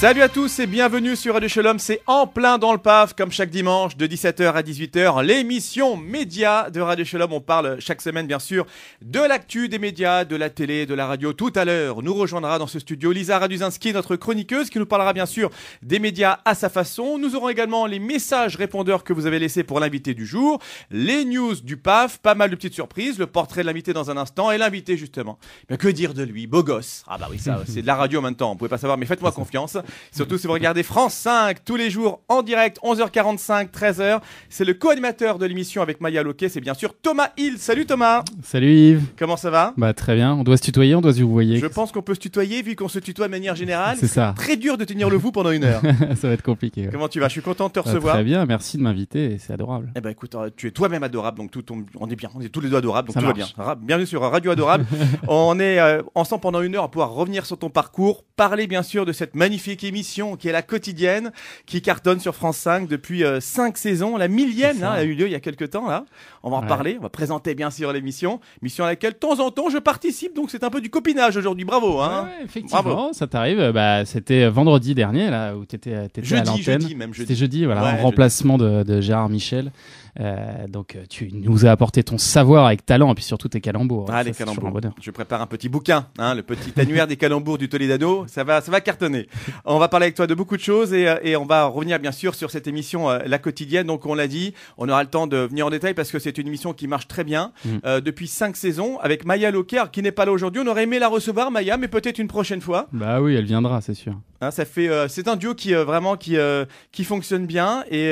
Salut à tous et bienvenue sur Radio Shalom, c'est en plein dans le PAF, comme chaque dimanche de 17h à 18h, l'émission média de Radio Shalom. On parle chaque semaine bien sûr de l'actu des médias, de la télé, de la radio. Tout à l'heure, nous rejoindra dans ce studio Lisa Raduzinski, notre chroniqueuse, qui nous parlera bien sûr des médias à sa façon. Nous aurons également les messages répondeurs que vous avez laissés pour l'invité du jour, les news du PAF, pas mal de petites surprises, le portrait de l'invité dans un instant et l'invité justement. Mais que dire de lui Beau gosse. Ah bah oui, ça c'est de la radio en même temps, vous pouvait pas savoir, mais faites-moi confiance. Surtout si vous regardez France 5 tous les jours en direct, 11h45, 13h. C'est le co-animateur de l'émission avec Maya Loquet, c'est bien sûr Thomas Hill. Salut Thomas Salut Yves Comment ça va Bah très bien, on doit se tutoyer, on doit se vouvoyer. Je pense qu'on peut se tutoyer vu qu'on se tutoie de manière générale. C'est ça. Très dur de tenir le vous pendant une heure. ça va être compliqué. Comment tu vas Je suis content de te bah, recevoir. très bien, merci de m'inviter, c'est adorable. Eh ben écoute, euh, tu es toi-même adorable, donc tout on est bien, on est tous les deux adorables, donc tout va bien. Bienvenue sur Radio Adorable. on est euh, ensemble pendant une heure à pouvoir revenir sur ton parcours, parler bien sûr de cette magnifique émission qui est la quotidienne, qui cartonne sur France 5 depuis 5 euh, saisons. La millième a eu lieu il y a quelques temps. Là. On va en parler, on va présenter bien sûr l'émission, mission à laquelle de temps en temps je participe, donc c'est un peu du copinage aujourd'hui. Bravo. Hein effectivement, ça t'arrive. Bah, c'était euh, vendredi dernier là, où tu étais, euh, jeudi, à même jeudi. C'était jeudi, voilà, en remplacement de Gérard Michel. Euh, donc euh, tu nous as apporté ton savoir avec talent et puis surtout tes calembours. Ah, les calembours. Je prépare un petit bouquin, hein, le petit annuaire des calembours du Toledano. Ça va, ça va cartonner. On va parler avec toi de beaucoup de choses et, euh, on va revenir bien sûr sur cette émission La Quotidienne. Donc on l'a dit, on aura le temps de venir en détail parce que c'est une émission qui marche très bien mm. depuis cinq saisons avec Maya Locker qui n'est pas là aujourd'hui. On aurait aimé la recevoir, Maya, mais peut-être une prochaine fois. Bah oui, elle viendra, c'est sûr. Hein, ça fait, euh, c'est un duo qui euh, vraiment qui euh, qui fonctionne bien et,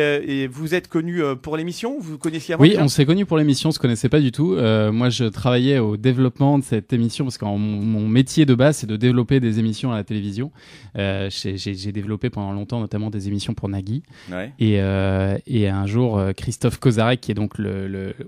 vous êtes connu pour l'émission. Vous connaissiez avant Oui, on s'est connu pour l'émission. On se connaissait pas du tout. moi, je travaillais au développement de cette émission parce que mon, métier de base c'est de développer des émissions à la télévision. j'ai, développé pendant longtemps notamment des émissions pour Nagui. Et, et un jour, Christophe Kozarek, qui est donc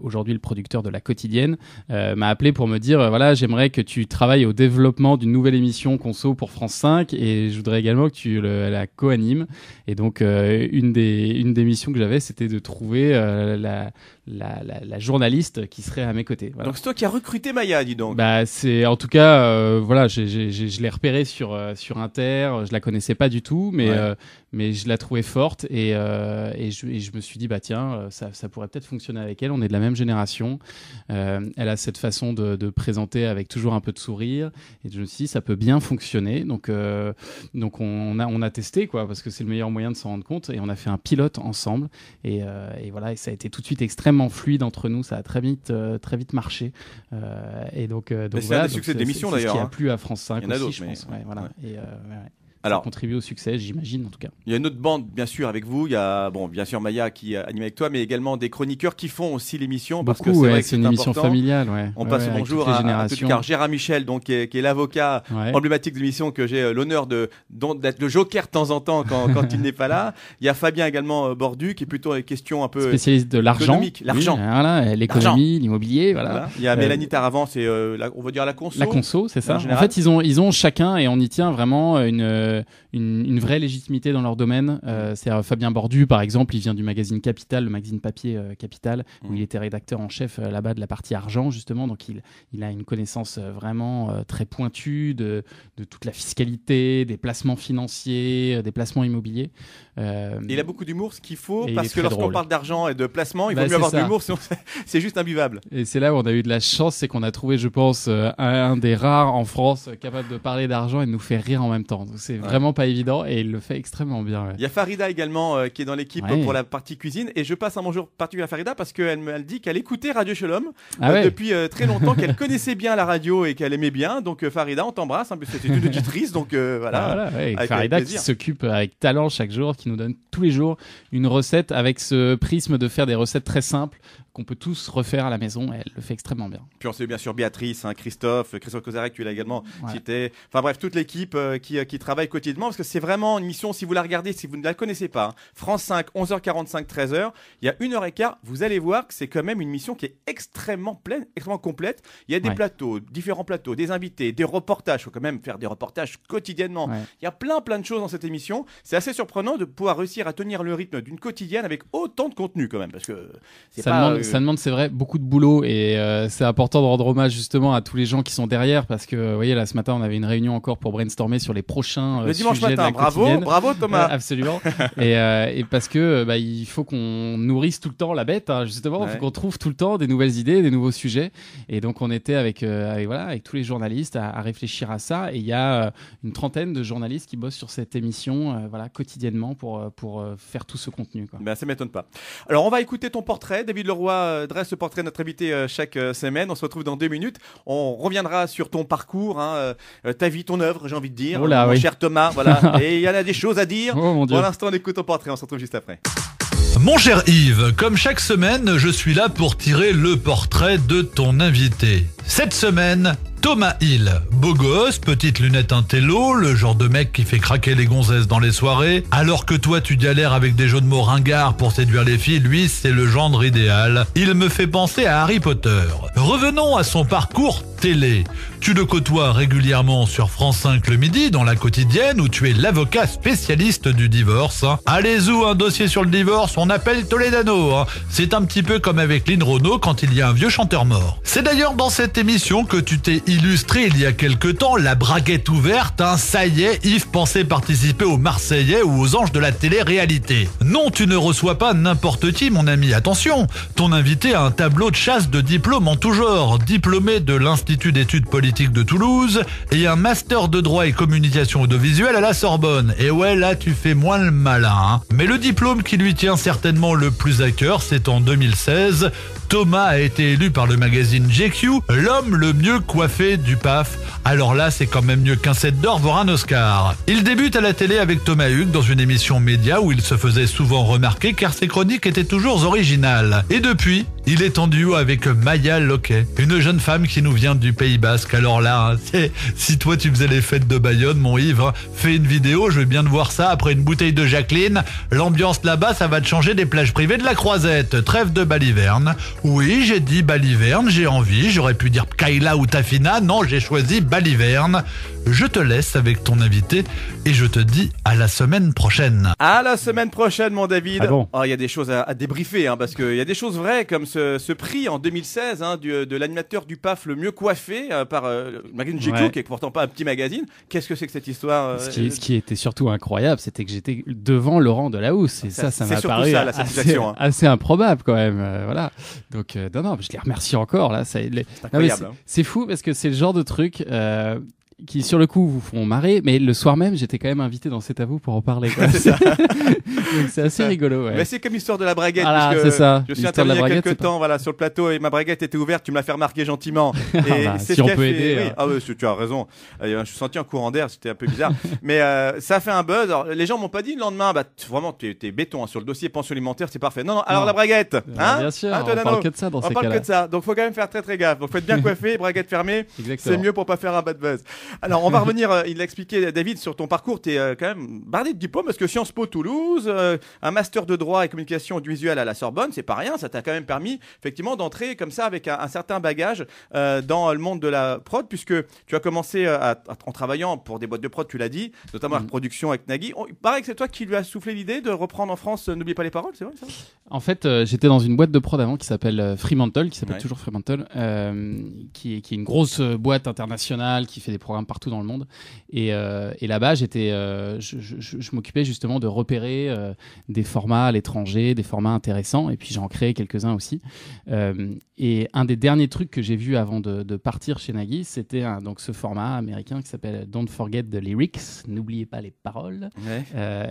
aujourd'hui le producteur de la quotidienne, m'a appelé pour me dire voilà, j'aimerais que tu travailles au développement d'une nouvelle émission Conso pour France 5 et je voudrais également que tu la co-animes. Et donc, euh, une, des, une des missions que j'avais, c'était de trouver euh, la, la, la, journaliste qui serait à mes côtés. Donc c'est toi qui as recruté Maya, dis donc. Bah c'est en tout cas euh, voilà, je l'ai repérée sur euh, sur Inter, je la connaissais pas du tout, mais euh, mais je la trouvais forte et, et, je, je, me suis dit bah tiens ça, ça pourrait peut-être fonctionner avec elle. On est de la même génération. elle a cette façon de, de, présenter avec toujours un peu de sourire et je me suis dit ça peut bien fonctionner. Donc donc on, a on a testé quoi parce que c'est le meilleur moyen de s'en rendre compte et on a fait un pilote ensemble et, et voilà et ça a été tout de suite extrêmement extrêmement fluide entre nous. Ça a très vite, euh, très vite marché. Euh, et donc, euh, donc voilà, C'est un des succès de l'émission d'ailleurs. Ce qui a hein. plu à France 5 aussi, je pense. voilà. Et, alors, contribuer au succès, j'imagine en tout cas. Il y a une autre bande, bien sûr, avec vous. Il y a, bon, bien sûr, Maya qui anime avec toi, mais également des chroniqueurs qui font aussi l'émission. Parce que c'est une émission familiale. Ouais. On passe passe bonjour à, Gérard Michel, donc, qui est, l'avocat emblématique de l'émission que j'ai euh, l'honneur de, d'être le joker de temps en temps quand, il n'est pas là. Il y a Fabien également euh, Bordu, qui est plutôt une question un peu. Spécialiste de l'argent. Hein, l'argent. l'économie, l'immobilier. Voilà. Il y a euh, Mélanie Taravance et on va dire la conso. La conso, c'est ça. En, en, fait, ils ont, ils ont chacun, et on y tient vraiment, une euh, une, vraie légitimité dans leur domaine. Euh, c'est Fabien Bordu, par exemple, il vient du magazine Capital, le magazine papier euh, Capital, où mm. il était rédacteur en chef là-bas de la partie argent, justement. Donc il, il a une connaissance vraiment très pointue de, de, toute la fiscalité, des placements financiers, des placements immobiliers. il a beaucoup d'humour, ce qu'il faut, parce que lorsqu'on parle d'argent et de placement, il bah, vaut mieux avoir de l'humour, sinon c'est juste imbuvable. Et c'est là où on a eu de la chance, c'est qu'on a trouvé, je pense, un, des rares en France capable de parler d'argent et de nous faire rire en même temps. Donc vraiment pas évident et il le fait extrêmement bien. Il y a Farida également euh, qui est dans l'équipe pour la partie cuisine et je passe un bonjour particulier à Farida parce qu'elle me dit qu'elle écoutait Radio Chez l'Homme ah euh, depuis euh, très longtemps, qu'elle connaissait bien la radio et qu'elle aimait bien. Donc Farida, on t'embrasse, tu hein, c'était une auditrice, donc ah voilà. Farida qui s'occupe avec talent chaque jour, qui nous donne tous les jours une recette avec ce prisme de faire des recettes très simples qu'on peut tous refaire à la maison. Et elle le fait extrêmement bien. Puis on sait bien sûr Béatrice, hein, Christophe, Christophe Kozarek, tu l'as également cité. Enfin bref, toute l'équipe qui travaille quotidiennement parce que c'est vraiment une mission, si vous la regardez, si vous ne la connaissez pas, hein, France 5, 11h45, 13h, il y a une heure et quart, vous allez voir que c'est quand même une mission qui est extrêmement pleine, extrêmement complète. Il y a des plateaux, différents plateaux, des invités, des reportages, il faut quand même faire des reportages quotidiennement. Il y a plein plein de choses dans cette émission. C'est assez surprenant de pouvoir réussir à tenir le rythme d'une quotidienne avec autant de contenu quand même parce que ça, demande, euh, ça demande, c'est vrai, beaucoup de boulot et euh, c'est important de rendre hommage justement à tous les gens qui sont derrière parce que, vous voyez, là ce matin on avait une réunion encore pour brainstormer sur les prochains Hein, le dimanche matin, bravo, bravo Thomas. Euh, absolument. Euh, et, parce que euh, bah, il faut qu'on nourrisse tout le temps la bête, hein, justement. Il faut qu'on trouve tout le temps des nouvelles idées, des nouveaux sujets. Et donc on était avec, voilà, avec tous les journalistes à, réfléchir à ça. Et il y a une trentaine de journalistes qui bossent sur cette émission, voilà, quotidiennement pour pour faire tout ce contenu. Quoi. Ben, ça m'étonne pas. Alors on va écouter ton portrait. David Leroy dresse le portrait de notre invité chaque semaine. On se retrouve dans deux minutes. On reviendra sur ton parcours, hein, ta vie, ton œuvre, j'ai envie de dire. Oh voilà. Et il y en a des choses à dire. Oh, mon Pour l'instant, on écoute ton portrait. On se retrouve juste après. Mon cher Yves, comme chaque semaine, je suis là pour tirer le portrait de ton invité. Cette semaine, Thomas Hill. Beau gosse, petite lunette intello, le genre de mec qui fait craquer les gonzesses dans les soirées. Alors que toi, tu galères avec des jeux de mots ringards pour séduire les filles, lui, c'est le genre idéal. Il me fait penser à Harry Potter. Revenons à son parcours télé. Tu le côtoies régulièrement sur France 5 le midi, dans la quotidienne, où tu es l'avocat spécialiste du divorce. Allez-vous un dossier sur le divorce, on appelle Toledano. Hein. C'est un petit peu comme avec Lynn Renault quand il y a un vieux chanteur mort. C'est d'ailleurs dans cette émission que tu t'es illustré il y a quelque temps la braguette ouverte, un hein. ça y est, Yves pensait participer aux Marseillais ou aux anges de la télé-réalité. Non, tu ne reçois pas n'importe qui, mon ami, attention. Ton invité a un tableau de chasse de diplôme en tout genre, diplômé de l'Institut d'études politiques de Toulouse et un master de droit et communication audiovisuelle à la Sorbonne. Et ouais, là, tu fais moins le malin. Hein. Mais le diplôme qui lui tient certainement le plus à cœur, c'est en 2016, Thomas a été élu par le magazine GQ l'homme le mieux coiffé du PAF. Alors là, c'est quand même mieux qu'un set d'or, voire un Oscar. Il débute à la télé avec Thomas Hugues dans une émission média où il se faisait souvent remarquer car ses chroniques étaient toujours originales. Et depuis, il est en duo avec Maya Loquet, une jeune femme qui nous vient du Pays Basque. Alors là, hein, si toi tu faisais les fêtes de Bayonne, mon ivre, fais une vidéo, je veux bien te voir ça après une bouteille de Jacqueline. L'ambiance là-bas, ça va te changer des plages privées de la Croisette. Trêve de baliverne. Oui, j'ai dit Baliverne, j'ai envie, j'aurais pu dire Kaila ou Tafina, non, j'ai choisi Baliverne. Je te laisse avec ton invité et je te dis à la semaine prochaine. À la semaine prochaine, mon David. Ah bon. Ah, il y a des choses à, à débriefer hein, parce qu'il y a des choses vraies comme ce, ce prix en 2016 hein, du, de l'animateur du PAF le mieux coiffé euh, par euh, magazine GQ, qui est pourtant pas un petit magazine. Qu'est-ce que c'est que cette histoire euh, ce, qui, qui, était surtout incroyable, c'était que j'étais devant Laurent Delahousse et ça, ça m'a paru ça, la assez, C'est hein. assez, improbable quand même. Euh, voilà. Donc non, non, je les remercie encore là. C'est hein. C'est fou parce que c'est le genre de truc qui sur le coup vous font marrer, mais le soir même j'étais quand même invité dans cet à vous pour en parler. c'est assez rigolo. Ouais. Mais c'est comme l'histoire de la braguette. Je suis intervenu il y a quelques temps, voilà, sur le plateau et ma braguette était ouverte. Tu me l'as fait remarquer gentiment. et bah, si on peut aider. Hein. Ah oui, tu as raison. Euh, je suis senti en courant d'air, c'était un peu bizarre. mais euh, ça fait un buzz. Alors, les gens m'ont pas dit le lendemain, bah vraiment, tu es béton hein, sur le dossier pension alimentaire, c'est parfait. Non, non. Alors la braguette, bah, hein Bien sûr. Ah, on parle que de ça dans on parle que de ça. Donc faut quand même faire très très gaffe. Donc faut être bien coiffé, braguette fermée. C'est mieux pour pas faire un bad buzz. Alors, on va revenir, euh, il l'a expliqué, David, sur ton parcours. Tu es euh, quand même bardé de diplômes parce que Sciences Po Toulouse, euh, un master de droit et communication audiovisuelle à la Sorbonne, c'est pas rien. Ça t'a quand même permis, effectivement, d'entrer comme ça avec un, certain bagage dans le monde de la prod, puisque tu as commencé en travaillant pour des boîtes de prod, tu l'as dit, notamment la mm-hmm. production avec Nagui. On, paraît que c'est toi qui lui as soufflé l'idée de reprendre en France N'oublie pas les paroles, c'est vrai ça En fait, j'étais dans une boîte de prod avant qui s'appelle Fremantle, qui s'appelle toujours Fremantle, qui, est une grosse boîte internationale qui fait des programmes partout dans le monde. Et, euh, là-bas, j'étais, euh, je, m'occupais justement de repérer euh, des formats à l'étranger, des formats intéressants, et puis j'en créais quelques-uns aussi. et un des derniers trucs que j'ai vu avant de, partir chez Nagui, c'était donc ce format américain qui s'appelle Don't Forget the Lyrics, n'oubliez pas les paroles.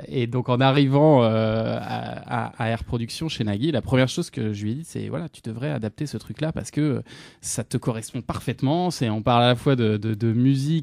et donc en arrivant à, Air Production chez Nagui, la première chose que je lui ai dit, c'est voilà, tu devrais adapter ce truc-là parce que ça te correspond parfaitement. C'est on parle à la fois de musique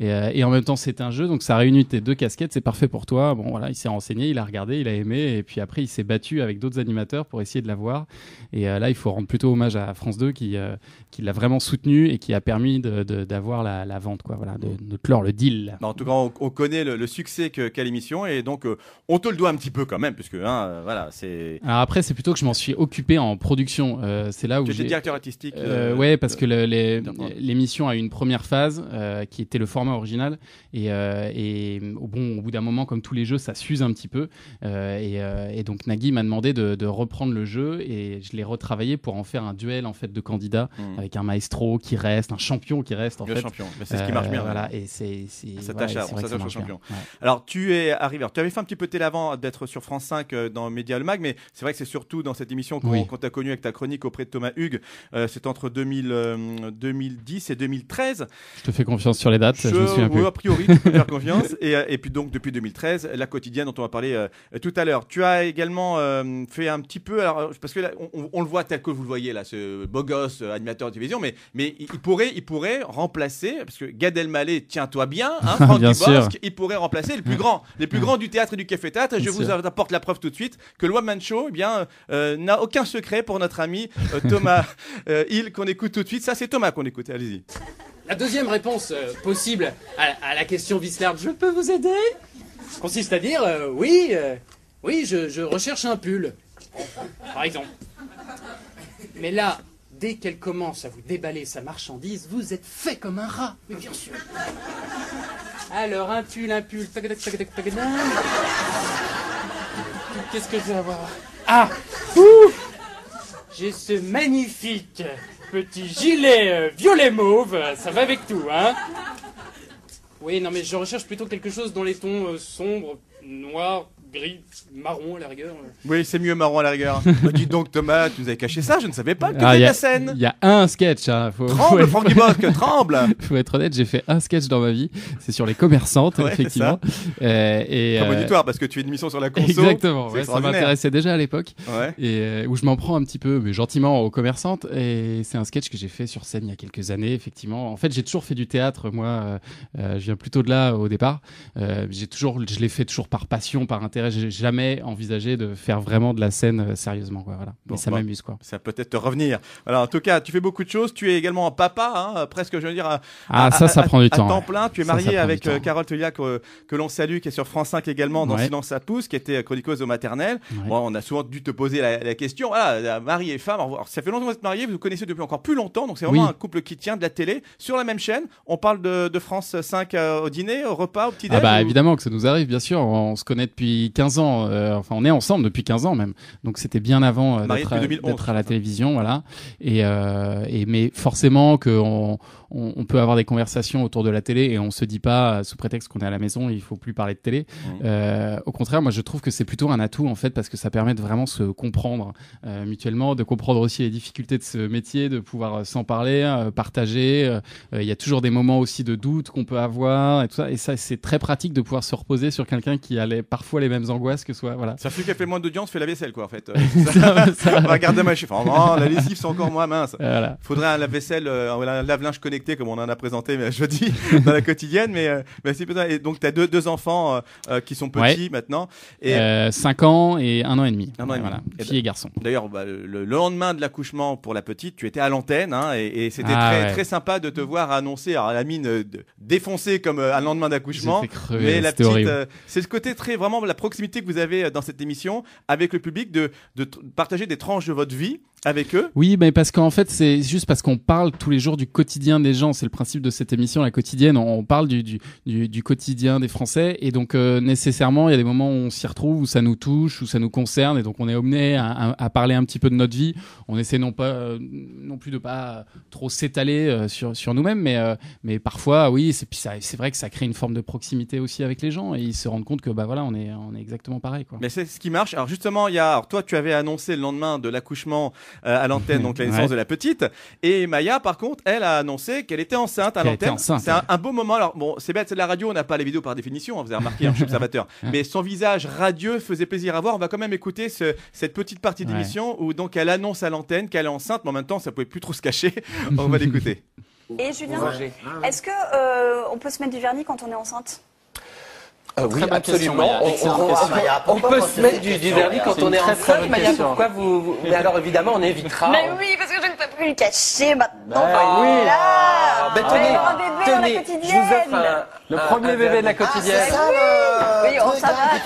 euh, et, en même temps c'est un jeu, donc ça réunit tes deux casquettes, c'est parfait pour toi. Bon voilà, il s'est renseigné, il a regardé, il a aimé et puis après il s'est battu avec d'autres animateurs pour essayer de l'avoir. Et euh, là il faut rendre plutôt hommage à France 2 qui, euh, qui l'a vraiment soutenu et qui a permis d'avoir la, vente, quoi, voilà, de, de clore le deal. Bah, en tout cas, on, connaît le, succès qu'a l'émission et donc on te le doit un petit peu quand même, puisque hein, voilà, c'est. Alors après, c'est plutôt que je m'en suis occupé en production. c'est là où. j'ai directeur artistique. ouais, parce que l'émission a une première phase qui était le format original. Et, euh, euh, au, bon, au bout d'un moment, comme tous les jeux, ça s'use un petit peu. Euh, et, donc Nagui m'a demandé de, reprendre le jeu et je l'ai retravaillé pour en faire un duel en fait de candidats hmm. avec un maestro qui reste, un champion qui reste en fait. champion, c'est ce qui marche bien. Voilà, et c'est ça tâche à ça champion. Alors tu es arrivé, tu avais fait un petit peu tel d'être sur France 5 dans Média Mag, mais c'est vrai que c'est surtout dans cette émission qu'on t'a connu avec ta chronique auprès de Thomas Hugues. c'est entre 2000, 2010 et 2013. Je te fais confiance sur les dates, je, suis me souviens A priori, tu faire confiance. Euh, et, puis donc, depuis 2013, la quotidienne dont on va parler euh, tout à l'heure. Tu as également euh, fait un petit peu, parce que on, le voit tel que vous le voyez là, ce beau gosse animateur de télévision, mais, mais il, pourrait, il pourrait remplacer, parce que Gad Elmaleh, tiens-toi bien, hein, bien il pourrait remplacer les plus grands, les plus grands du théâtre et du café théâtre. Je vous apporte la preuve tout de suite que Loi Show eh bien, n'a aucun secret pour notre ami Thomas Hill qu'on écoute tout de suite. Ça, c'est Thomas qu'on écoute. Allez-y. La deuxième réponse euh, possible à, la question Visslard, je peux vous aider consiste à dire euh, oui, euh, oui, je, recherche un pull, par exemple. Mais là, dès qu'elle commence à vous déballer sa marchandise, vous êtes fait comme un rat, mais bien sûr. Alors, un pull, un pull, Qu'est-ce que je vais avoir Ah Ouf J'ai ce magnifique petit gilet euh, violet mauve, ça va avec tout, hein Oui, non mais je recherche plutôt quelque chose dans les tons euh, sombres, noirs, gris, marron à la rigueur. Oui, c'est mieux marron à la rigueur. Bah, dis donc, Thomas, tu nous avais caché ça, je ne savais pas que ah, la scène. Il y a un sketch. Hein, faut, tremble, Franck Dubosc, tremble Faut être honnête, j'ai fait un sketch dans ma vie. C'est sur les commerçantes, effectivement. Euh, Comme euh, auditoire, parce que tu es une mission sur la conso. Exactement, ça m'intéressait déjà à l'époque. Ouais. Et euh, où je m'en prends un petit peu, mais gentiment, aux commerçantes. Et c'est un sketch que j'ai fait sur scène il y a quelques années, effectivement. En fait, j'ai toujours fait du théâtre, moi. je viens plutôt de là au départ. j'ai toujours, je l'ai fait toujours par passion, par intérêt j'ai jamais envisagé de faire vraiment de la scène euh, sérieusement. Quoi, voilà. Mais ça m'amuse. quoi. Ça peut-être te revenir. Voilà, en tout cas, tu fais beaucoup de choses. Tu es également un papa, hein, presque, je veux dire. À, ah, ça, ça prend du temps. plein. Tu es marié avec euh, Carole Tulliac, que l'on salue, qui est sur France 5 également dans Silence à pousse, qui était chroniqueuse au maternel. on a souvent dû te poser la, question. Voilà, euh, mari et femme. ça fait longtemps que vous êtes mariés. Vous vous connaissez depuis encore plus longtemps. Donc, c'est vraiment un couple qui tient de la télé sur la même chaîne. On parle de, France 5 au dîner, au repas, au petit ah déjeuner bah, évidemment que ça nous arrive, bien sûr. on se connaît depuis 15 ans. Euh, enfin, on est ensemble depuis 15 ans même. Donc c'était bien avant euh, euh, d'être à, la télévision, voilà. Et, mais forcément on on, peut avoir des conversations autour de la télé et on se dit pas euh, sous prétexte qu'on est à la maison, il faut plus parler de télé. Mmh. Euh, au contraire, moi je trouve que c'est plutôt un atout en fait parce que ça permet de vraiment se comprendre euh, mutuellement, de comprendre aussi les difficultés de ce métier, de pouvoir s'en parler, partager. Il y a toujours des moments aussi de doute qu'on peut avoir et tout ça. Et ça, c'est très pratique de pouvoir se reposer sur quelqu'un qui a parfois les mêmes angoisses que soi. Voilà. Ça fait qu'elle fait moins d'audience, fait la vaisselle, quoi, en fait. ça, ma chiffre. Oh, la lessive, c'est encore moins mince. Voilà. Faudrait un lave-vaisselle, un lave-linge connecté comme on en a présenté mais, euh, jeudi dans la quotidienne. Mais, euh, mais et donc, tu as deux, deux enfants euh, qui sont petits maintenant. Et... 5 ans et an et demi. Un an et demi. Voilà, et ben, D'ailleurs, bah, le, lendemain de l'accouchement pour la petite, tu étais à l'antenne hein, et, c'était ah, très, très sympa de te voir annoncer à la mine défoncée comme un lendemain d'accouchement. Mais la petite, c'est ce côté très vraiment la proximité que vous avez dans cette émission avec le public de partager des tranches de votre vie avec eux Oui, mais parce qu'en fait, c'est juste parce qu'on parle tous les jours du quotidien des gens. C'est le principe de cette émission, la quotidienne. On parle du, du, du, du quotidien des Français. Et donc, euh, nécessairement, il y a des moments où on s'y retrouve, où ça nous touche, où ça nous concerne. Et donc, on est amené à, à, parler un petit peu de notre vie. On essaie non, pas, euh, non plus de pas trop s'étaler euh, sur, sur nous-mêmes. Mais, mais parfois, oui, c'est vrai que ça crée une forme de proximité aussi avec les gens. Et ils se rendent compte que, bah voilà, on est, on est exactement pareil. Quoi. Mais c'est ce qui marche. Alors, justement, il y a. Alors, toi, tu avais annoncé le lendemain de l'accouchement. Euh, à l'antenne, donc la naissance de la petite. Et Maya, par contre, elle a annoncé qu'elle était enceinte à l'antenne. C'est un, beau moment. Alors, bon, c'est bête, c'est de la radio, on n'a pas les vidéos par définition, On hein, vous avez remarqué, hein, je suis observateur. Mais son visage radieux faisait plaisir à voir. On va quand même écouter cette petite partie d'émission où donc elle annonce à l'antenne qu'elle est enceinte, mais en même temps, ça pouvait plus trop se cacher. on va l'écouter. Et Julien, est-ce qu'on euh, peut se mettre du vernis quand on est enceinte ah oui, absolument. on, on, peut se mettre du, vernis quand on est en train Maya. Pourquoi vous, vous Mais alors évidemment, on évitera. Mais oui, parce que je ne peux plus le cacher maintenant. Ah ah, ben, oui. Là. Ben, tenez, tenez, je vous offre un, le premier bébé de la ah, quotidienne. oui, on hein.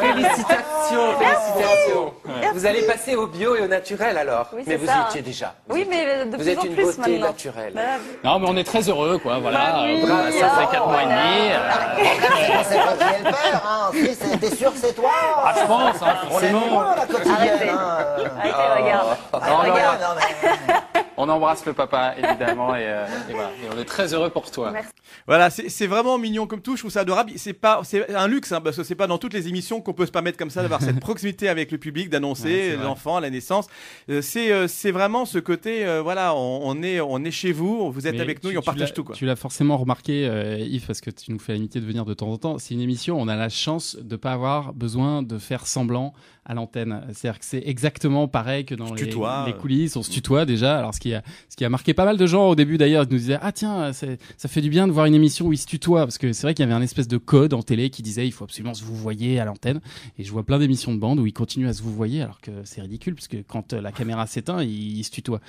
Félicitations, félicitations. Vous allez passer au bio et au naturel alors. mais vous y étiez déjà. oui, mais de plus en Vous êtes une beauté naturelle. Bah non, mais on est très heureux, quoi. Voilà. Bah ça fait 4 mois et demi. C'est pas peur le hein. père. T'es sûr que c'est toi hein. Ah, je pense, la quotidienne. Arrêtez, regarde. On embrasse le papa, évidemment, euh, et, on est très heureux pour toi. Merci. Voilà, c'est vraiment mignon comme tout, je trouve ça adorable. C'est pas, c'est un luxe, hein, parce que c'est pas dans toutes les émissions qu'on peut se permettre comme ça d'avoir cette proximité avec le public, d'annoncer l'enfant l'enfant, la naissance. Euh, c'est, euh, c'est vraiment ce côté, voilà, on, est, on est chez vous, vous êtes avec nous et on partage tout. Tu l'as forcément remarqué, Yves, parce que tu nous fais l'amitié de venir de temps en temps. C'est une émission, on a la chance de pas avoir besoin de faire semblant à l'antenne. C'est-à-dire que c'est exactement pareil que dans les, les, euh. coulisses, on se tutoie déjà. Alors ce qui a, ce qui a marqué pas mal de gens au début d'ailleurs, ils nous disaient ah tiens, ça fait du bien de voir une émission où ils se tutoient parce que c'est vrai qu'il y avait un espèce de code en télé qui disait il faut absolument se vous voyez à l'antenne. Et je vois plein d'émissions de bande où ils continuent à se vous voyez alors que c'est ridicule parce que quand euh, la caméra s'éteint, ils, se tutoient.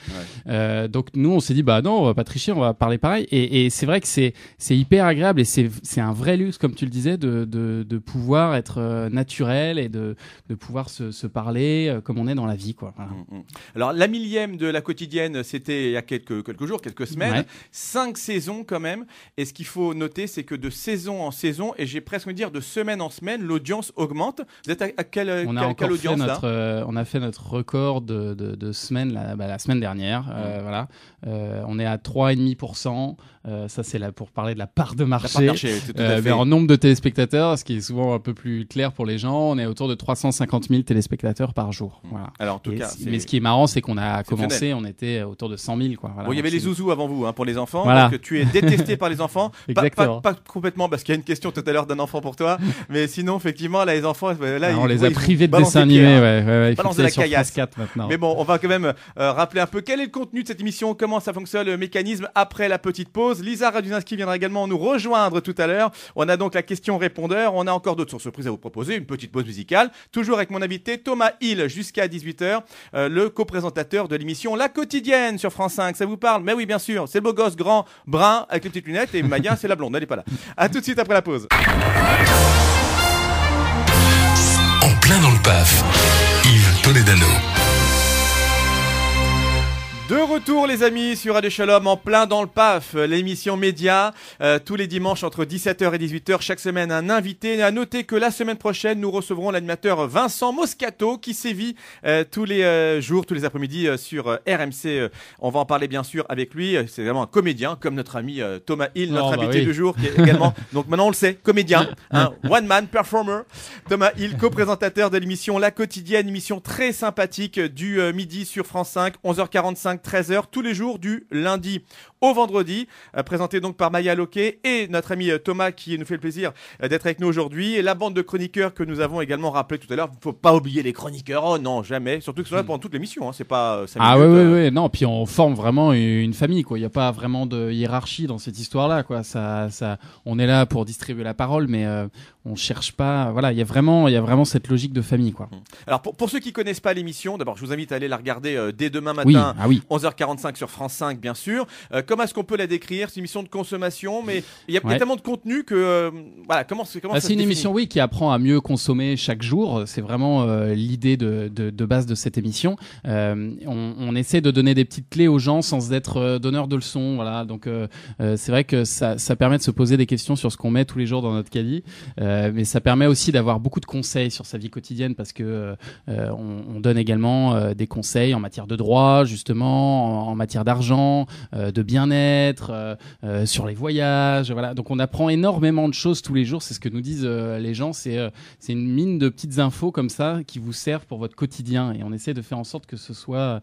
Euh, donc nous on s'est dit bah non, on va pas tricher, on va parler pareil. Et, c'est vrai que c'est hyper agréable et c'est un vrai luxe comme tu le disais de, de, de pouvoir être naturel et de, de pouvoir se, parler, euh, comme on est dans la vie. Quoi. Mm, mm. Alors, la millième de la quotidienne, c'était il y a quelques, quelques jours, quelques semaines. Cinq saisons quand même. Et ce qu'il faut noter, c'est que de saison en saison, et j'ai presque envie de dire de semaine en semaine, l'audience augmente. Vous êtes à, quelle, on a audience notre, là euh, On a fait notre record de, de, semaine bah, la, semaine dernière. Euh, mm. Voilà. on est à 3,5%. Euh, ça, c'est là pour parler de la part de marché. Part de euh, nombre de téléspectateurs, ce qui est souvent un peu plus clair pour les gens. On est autour de 350 000 téléspectateurs par jour. Mmh. Voilà. Alors, en tout cas, mais ce qui est marrant, c'est qu'on a commencé, on était autour de 100 000. Quoi. bon, il y avait les zouzous avant vous hein, pour les enfants, voilà. parce que tu es détesté par les enfants. Pas, pas, complètement, parce qu'il y a une question tout à l'heure d'un enfant pour toi. mais sinon, effectivement, là, les enfants, euh, là, ils, on les a privés de dessins animés. Hein. Ouais, ouais, la caillasse. maintenant. Mais bon, on va quand même rappeler un peu quel est le contenu de cette émission, comment ça fonctionne, le mécanisme après la petite pause. Lisa Radunaski viendra également nous rejoindre tout à l'heure. On a donc la question répondeur. On a encore d'autres surprises à vous proposer. Une petite pause musicale. Toujours avec mon invité Thomas Hill jusqu'à 18h, euh, le co-présentateur de l'émission La Quotidienne sur France 5. Ça vous parle Mais oui, bien sûr. C'est le beau gosse grand, brun, avec les petites lunettes. Et Maya, c'est la blonde. Elle n'est pas là. A tout de suite après la pause. En plein dans le paf, Yves Toledano. De retour les amis sur Radio Shalom en plein dans le PAF, l'émission média, euh, tous les dimanches entre 17h et 18h, chaque semaine un invité. À noter que la semaine prochaine, nous recevrons l'animateur Vincent Moscato qui sévit euh, tous les euh, jours, tous les après-midi sur RMC. On va en parler bien sûr avec lui, c'est vraiment un comédien comme notre ami Thomas Hill, notre oh, invité bah du jour qui est également, donc maintenant on le sait, comédien, un hein, one man performer. Thomas Hill, co-présentateur de l'émission La Quotidienne, émission très sympathique du midi sur France 5, 11h45 13h, tous les jours du lundi au vendredi, euh, présenté donc par Maya Loquet et notre ami euh, Thomas qui nous fait le plaisir euh, d'être avec nous aujourd'hui, et la bande de chroniqueurs que nous avons également rappelé tout à l'heure, faut pas oublier les chroniqueurs, oh non, jamais, surtout que là hmm. pendant toute l'émission, hein, c'est pas... ah oui, oui, oui, non, puis on forme vraiment une famille, quoi, il n'y a pas vraiment de hiérarchie dans cette histoire-là, quoi, ça, ça, on est là pour distribuer la parole, mais on cherche pas. Voilà, il y a vraiment, il y a vraiment cette logique de famille, quoi. Mmh. Alors pour, pour ceux qui connaissent pas l'émission, d'abord je vous invite à aller la regarder euh, dès demain matin, ah oui. 11h45 sur France 5, bien sûr. Euh, comment est-ce qu'on peut la décrire C'est une émission de consommation, mais il y a tellement de contenu que euh, voilà, comment, comment passe ah, C'est une émission, oui, qui apprend à mieux consommer chaque jour. C'est vraiment l'idée de, de, base de cette émission. On, essaie de donner des petites clés aux gens sans être donneur de leçons, voilà. Donc c'est vrai que ça, ça, permet de se poser des questions sur ce qu'on met tous les jours dans notre caddie. Euh, mais ça permet aussi d'avoir beaucoup de conseils sur sa vie quotidienne parce que euh, euh, on, donne également des conseils en matière de droit, justement, en, matière d'argent, de bien-être, sur les voyages. Voilà. Donc on apprend énormément de choses tous les jours. C'est ce que nous disent les gens. C'est c'est une mine de petites infos comme ça qui vous servent pour votre quotidien. Et on essaie de faire en sorte que ce soit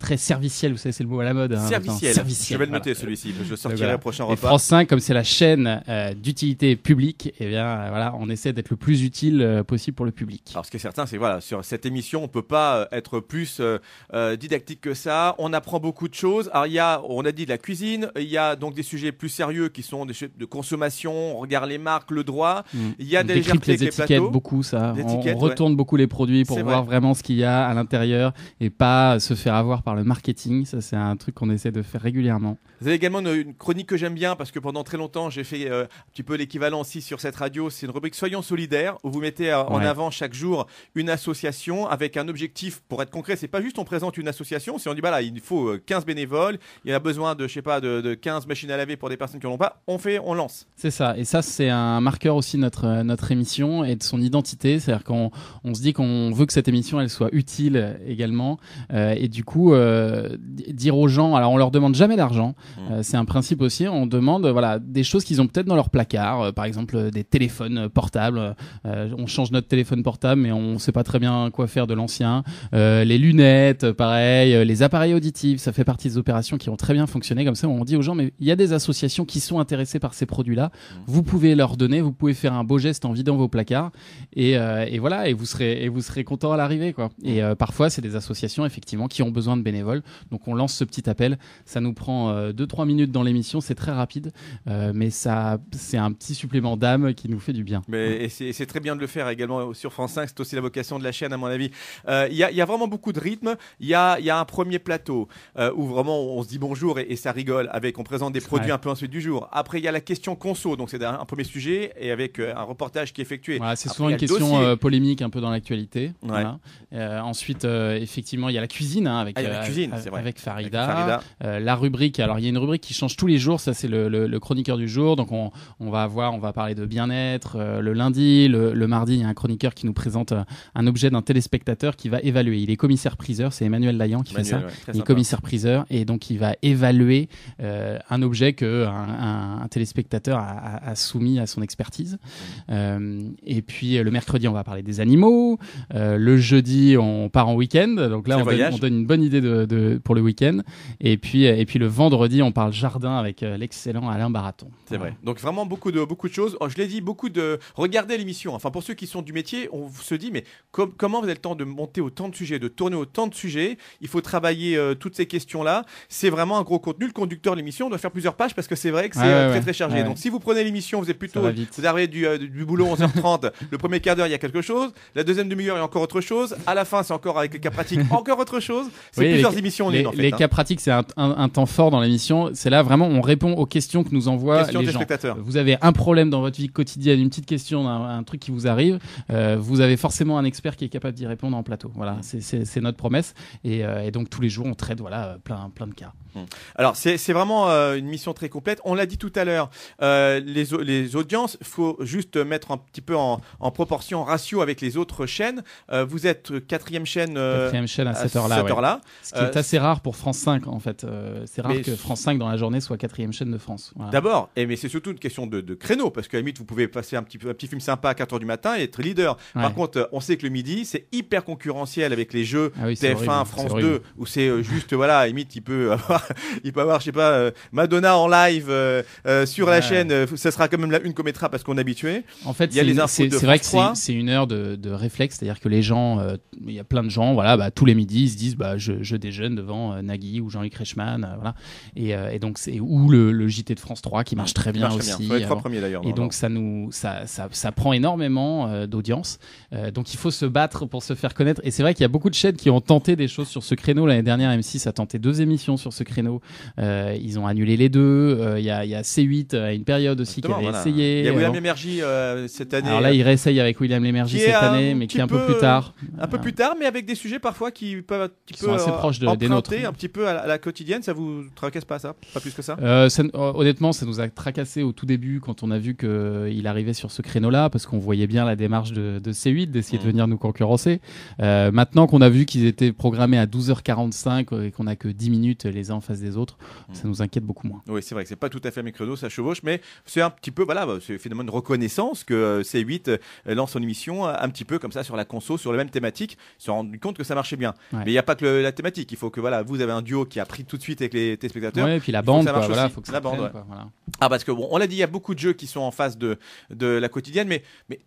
très serviciel. Vous savez, c'est le mot à la mode. Hein, serviciel. Je vais le noter celui-ci. Je sortirai le prochain repas. Et France 5, comme c'est la chaîne d'utilité publique, et eh bien voilà on essaie d'être le plus utile euh, possible pour le public. Alors ce qui est certain, c'est voilà, sur cette émission, on peut pas euh, être plus euh, didactique que ça. On apprend beaucoup de choses. Alors il y a, on a dit de la cuisine, il y a donc des sujets plus sérieux qui sont des de consommation, on regarde les marques, le droit. Mm. Il y a on des les étiquettes beaucoup ça. On, retourne beaucoup les produits pour voir vraiment ce qu'il y a à l'intérieur et pas se faire avoir par le marketing. Ça c'est un truc qu'on essaie de faire régulièrement. Vous avez également une, chronique que j'aime bien parce que pendant très longtemps j'ai fait un petit peu l'équivalent aussi sur cette radio. C'est une rubrique Soyons solidaires où vous mettez euh, en avant chaque jour une association avec un objectif pour être concret. C'est pas juste on présente une association, c'est on dit bah là il faut 15 euh, bénévoles, il y a besoin de je sais pas de, 15 machines à laver pour des personnes qui n'en ont pas. On fait, on lance. C'est ça. Et ça c'est un marqueur aussi notre euh, notre émission et de son identité. C'est-à-dire qu'on on se dit qu'on veut que cette émission elle soit utile également et du coup dire aux gens alors on leur demande jamais d'argent. Mmh. c'est un principe aussi. On demande voilà des choses qu'ils ont peut-être dans leur placard, par exemple des téléphones portable. Euh, on change notre téléphone portable, mais on ne sait pas très bien quoi faire de l'ancien. Euh, les lunettes, pareil. Euh, les appareils auditifs, ça fait partie des opérations qui ont très bien fonctionné. Comme ça, on dit aux gens, mais il y a des associations qui sont intéressées par ces produits-là. Mmh. Vous pouvez leur donner, vous pouvez faire un beau geste en vidant vos placards. Et, voilà, et vous serez, content à l'arrivée, quoi. Et mmh. parfois, c'est des associations, effectivement, qui ont besoin de bénévoles. Donc, on lance ce petit appel. Ça nous prend 2-3 minutes dans l'émission. C'est très rapide, mais ça, c'est un petit supplément d'âme qui nous fait du bien. Mais c'est très bien de le faire également sur France 5. C'est aussi la vocation de la chaîne, à mon avis. Euh, il y, a vraiment beaucoup de rythme. Il y a, y a, un premier plateau euh, où vraiment on se dit bonjour et, ça rigole. Avec, on présente des produits un peu ensuite du jour. Après, il y a la question conso. Donc, c'est un, premier sujet et avec euh, un reportage qui est effectué. c'est souvent une question polémique un peu dans l'actualité. ensuite, effectivement, il y a la cuisine hein, avec, ah, cuisine, avec, Farida. la rubrique. Alors, il y a une rubrique qui change tous les jours. Ça, c'est le, chroniqueur du jour. Donc, on, on va avoir, on va parler de bien-être, euh, le lundi, le, mardi, il y a un chroniqueur qui nous présente euh, un objet d'un téléspectateur qui va évaluer. Il est commissaire-priseur, c'est Emmanuel Layan qui fait ça. il est commissaire-priseur et donc il va évaluer euh, un objet que un, téléspectateur a, soumis à son expertise. et puis le mercredi, on va parler des animaux. le jeudi, on part en week-end. Donc là, on donne, une bonne idée pour le week-end. Et puis, et puis le vendredi, on parle jardin avec l'excellent Alain Baraton. C'est vrai. Donc vraiment beaucoup de, beaucoup de choses. Oh, je l'ai dit, beaucoup de regarder l'émission. Enfin, pour ceux qui sont du métier, on se dit, mais comment vous avez le temps de monter autant de sujets, de tourner autant de sujets Il faut travailler euh, toutes ces questions-là. C'est vraiment un gros contenu. Le conducteur de l'émission doit faire plusieurs pages parce que c'est vrai que c'est euh, très très chargé. Donc, si vous prenez l'émission, vous êtes plutôt, vous arrivez du, euh, boulot 11h30. le premier quart d'heure, il y a quelque chose. La deuxième demi-heure, il y a encore autre chose. À la fin, c'est encore avec les cas pratiques, encore autre chose. C'est plusieurs émissions les, hein. cas pratiques, c'est un, temps fort dans l'émission. C'est là vraiment, on répond aux questions que nous envoient les gens. Vous avez un problème dans votre vie quotidienne, une petite question, un, truc qui vous arrive, euh, vous avez forcément un expert qui est capable d'y répondre en plateau. Voilà, mm. c'est notre promesse. Euh, et, donc tous les jours, on traite voilà plein plein de cas. Mm. Alors c'est vraiment euh, une mission très complète. On l'a dit tout à l'heure, les, les audiences, faut juste mettre un petit peu en, proportion, en ratio avec les autres chaînes. vous êtes quatrième chaîne. chaîne à cette heure-là. C'est assez rare pour France 5 en fait. c'est rare que France 5 dans la journée soit quatrième chaîne de France. D'abord, et eh, mais c'est surtout une question de, de créneau parce qu'à la limite vous pouvez passer un petit, un petit film sympa à 4h du matin et être leader. Par contre, euh, on sait que le midi, c'est hyper concurrentiel avec les jeux ah TF1, France 2, où c'est euh, juste, voilà, limite, il peut avoir, il peut avoir je sais pas, euh, Madonna en live sur la chaîne. Ça sera quand même la une qu'on mettra parce qu'on est habitué. En fait, C'est vrai que c'est une heure de, réflexe, c'est-à-dire que les gens, il y a plein de gens, voilà, bah, tous les midis, ils se disent, bah, je, je déjeune devant Nagui ou Jean-Luc Reichmann, voilà. Et, donc, c'est ou le, JT de France 3 qui marche très bien aussi. et donc, ça nous, ça, ça, prend énormément euh, d'audience. Euh, donc il faut se battre pour se faire connaître. Et c'est vrai qu'il y a beaucoup de chaînes qui ont tenté des choses sur ce créneau. L'année dernière, M6 a tenté deux émissions sur ce créneau. Euh, ils ont annulé les deux. Il y, a C8 à une période aussi qui avait essayé. Il y a William Lémergie cette année. Alors là, il réessaye avec William Lémergie cette année, mais qui est un peu, plus tard. Un peu plus tard, mais avec des sujets parfois qui peuvent un sont assez proches de, des un petit peu à la, quotidienne. Ça vous tracasse pas ça Pas plus que ça, ça Honnêtement, ça nous a tracassé au tout début quand on a vu qu'il arrivait sur ce créneau-là parce qu'on voyait bien la démarche de, C8 d'essayer de mm. venir nous concurrencer. Euh, maintenant qu'on a vu qu'ils étaient programmés à 12h45 et qu'on a que 10 minutes les uns en face des autres, mm. ça nous inquiète beaucoup moins. Oui, c'est vrai que c'est pas tout à fait mes créneaux, ça chevauche, mais c'est un petit peu, voilà, bah, c'est finalement phénomène reconnaissance que euh, C8 euh, lance son émission un petit peu comme ça sur la conso, sur la même thématique. Ils se sont compte que ça marchait bien. Mais il n'y a pas que la thématique, il faut que voilà, vous avez un duo qui a pris tout de suite avec les téléspectateurs. Oui et puis la bande, il faut que ça marche Ah, parce que bon, on l'a dit, il y a beaucoup de jeux qui sont en face de, de la quotidienne, mais,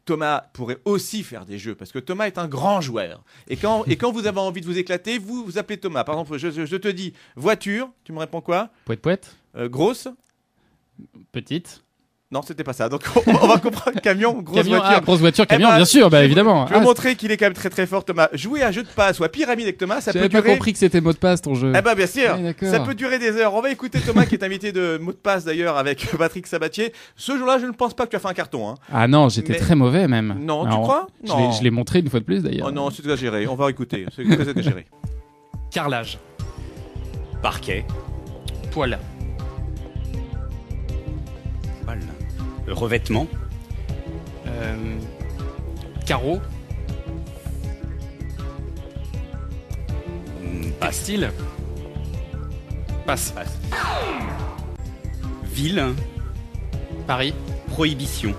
Thomas pourrait aussi faire des jeux, parce que Thomas est un grand joueur. Et quand, vous avez envie de vous éclater, vous, vous appelez Thomas. Par exemple, je, te dis voiture, tu me réponds quoi Poète, poète. Euh, grosse Petite. Non, c'était pas ça. Donc on, va comprendre camion, grosse camion, ah, voiture. grosse voiture, eh camion, ben, bien sûr, bah, évidemment. Je vais ah, montrer qu'il est quand même très très fort, Thomas. Jouer à jeu de passe ou à pyramide avec Thomas, ça peut durer. J'avais pas compris que c'était mot de passe ton jeu. Eh ben bien sûr, ça peut durer des heures. On va écouter Thomas qui est invité de mot de passe d'ailleurs avec Patrick Sabatier. Ce jour-là, je ne pense pas que tu as fait un carton. Hein. Ah non, j'étais très mauvais même. Non, tu crois non. Je l'ai montré une fois de plus d'ailleurs. Oh non, c'est exagéré. On va écouter. C'est exagéré. Carrelage. Parquet. Poil. Balle revêtement, euh, carreau, hmm, Textile. Passe. Passe. Ville. Paris. Prohibition.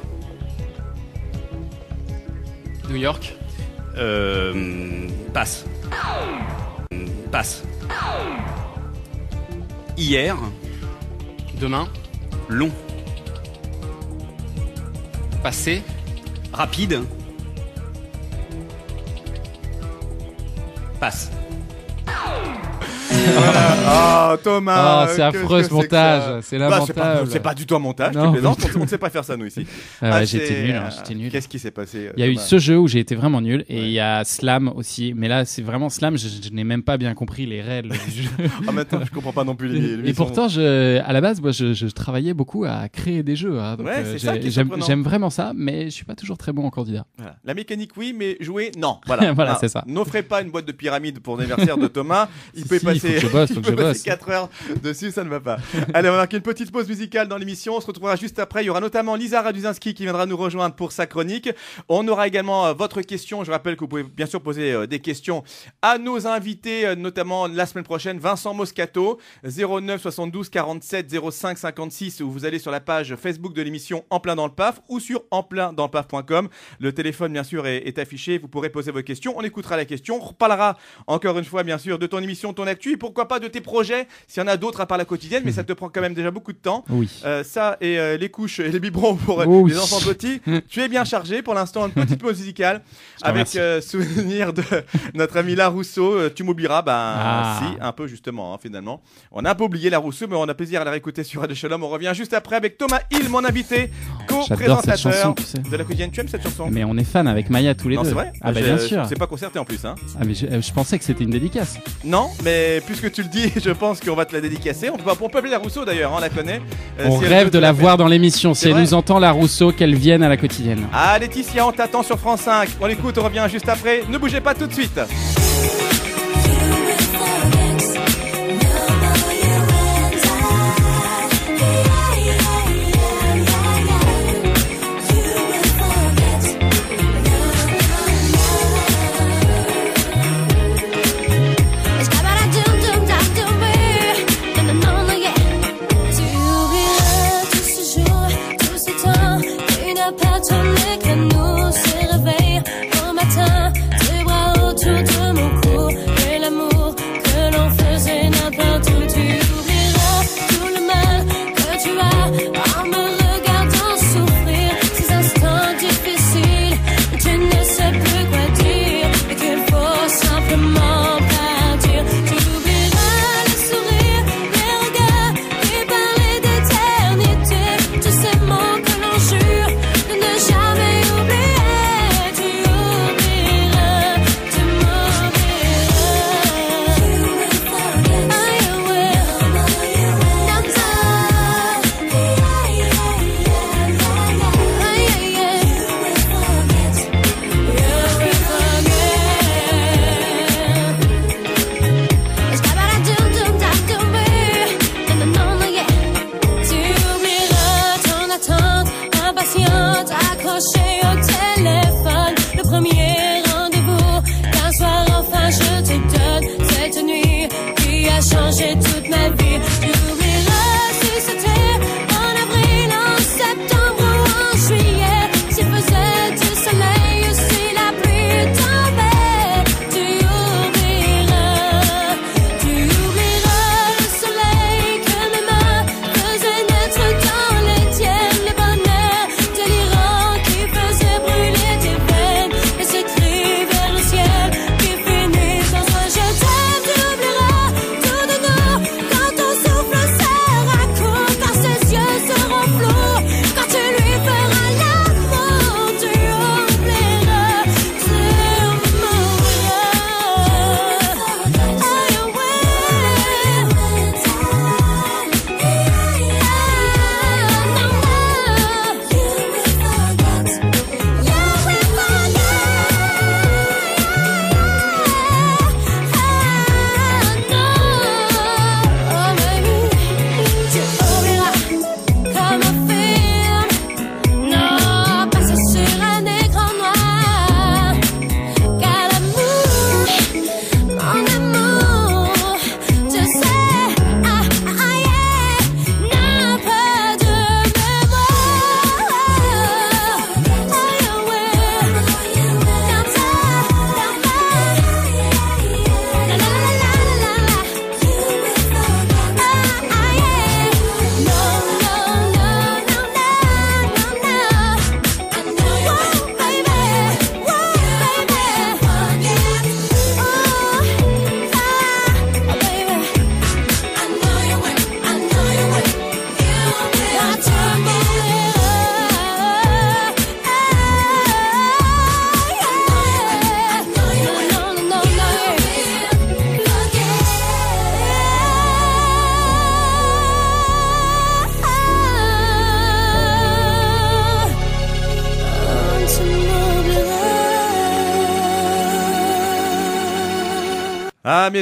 New York. Euh, passe. Passe. Hier. Demain. Long. Passer. rapide. Passe voilà. Oh, Thomas. Ah, c'est affreux ce montage. C'est bah, lamentable. c'est pas, du tout un montage. on ne sait pas faire ça, nous, ici. Ah j'étais nul. Hein, euh, j'étais nul. Qu'est-ce qui s'est passé euh, Il y a eu ce jeu où j'ai été vraiment nul. Et il y a Slam aussi. Mais là, c'est vraiment Slam. Je, n'ai même pas bien compris les règles du jeu. en même je comprends pas non plus les. et pourtant, je, à la base, moi, je, travaillais beaucoup à créer des jeux. Hein, euh, j'aime vraiment ça, mais je suis pas toujours très bon en candidat. La mécanique, oui, mais jouer, non. Voilà, voilà c'est ça. N'offrez pas une boîte de pyramide pour l'anniversaire de Thomas. Il peut passer je 4 heures dessus, ça ne va pas. Allez, on va marquer une petite pause musicale dans l'émission. On se retrouvera juste après. Il y aura notamment Lisa Raduzinski qui viendra nous rejoindre pour sa chronique. On aura également euh, votre question. Je rappelle que vous pouvez bien sûr poser euh, des questions à nos invités, euh, notamment la semaine prochaine, Vincent Moscato, 09 72 47 05 56, où vous allez sur la page Facebook de l'émission En plein dans le PAF ou sur dans Le téléphone, bien sûr, est, affiché. Vous pourrez poser vos questions. On écoutera la question. On reparlera encore une fois, bien sûr, de ton émission, ton actu pourquoi pas de tes projets, s'il y en a d'autres à part la quotidienne, mais ça te prend quand même déjà beaucoup de temps. Oui. Euh, ça et euh, les couches et les biberons pour euh, les enfants petits. tu es bien chargé pour l'instant, Un petit peu musical, avec souvenir de notre ami La Rousseau. tu m'oublieras, ben ah. si, un peu justement, hein, finalement. On a un peu oublié La Rousseau, mais on a plaisir à la réécouter sur Radio Shalom. On revient juste après avec Thomas Hill, mon invité, oh, co-présentateur de la quotidienne. Tu aimes cette chanson Mais on est fan avec Maya tous les non, deux. C'est vrai ah ben bien sûr. C'est pas concerté en plus. Hein. Ah mais je, je pensais que c'était une dédicace. Non, mais puisque tu le dis, je pense qu'on va te la dédicacer. On peut, pour peut la Rousseau d'ailleurs, on hein, la connaît. Euh, on rêve de la voir dans l'émission. Si elle nous entend, la Rousseau, qu'elle vienne à la quotidienne. Ah, Laetitia, on t'attend sur France 5. On l'écoute, on revient juste après. Ne bougez pas tout de suite.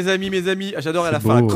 mes amis, mes amis. Ah, j'adore, à la fin.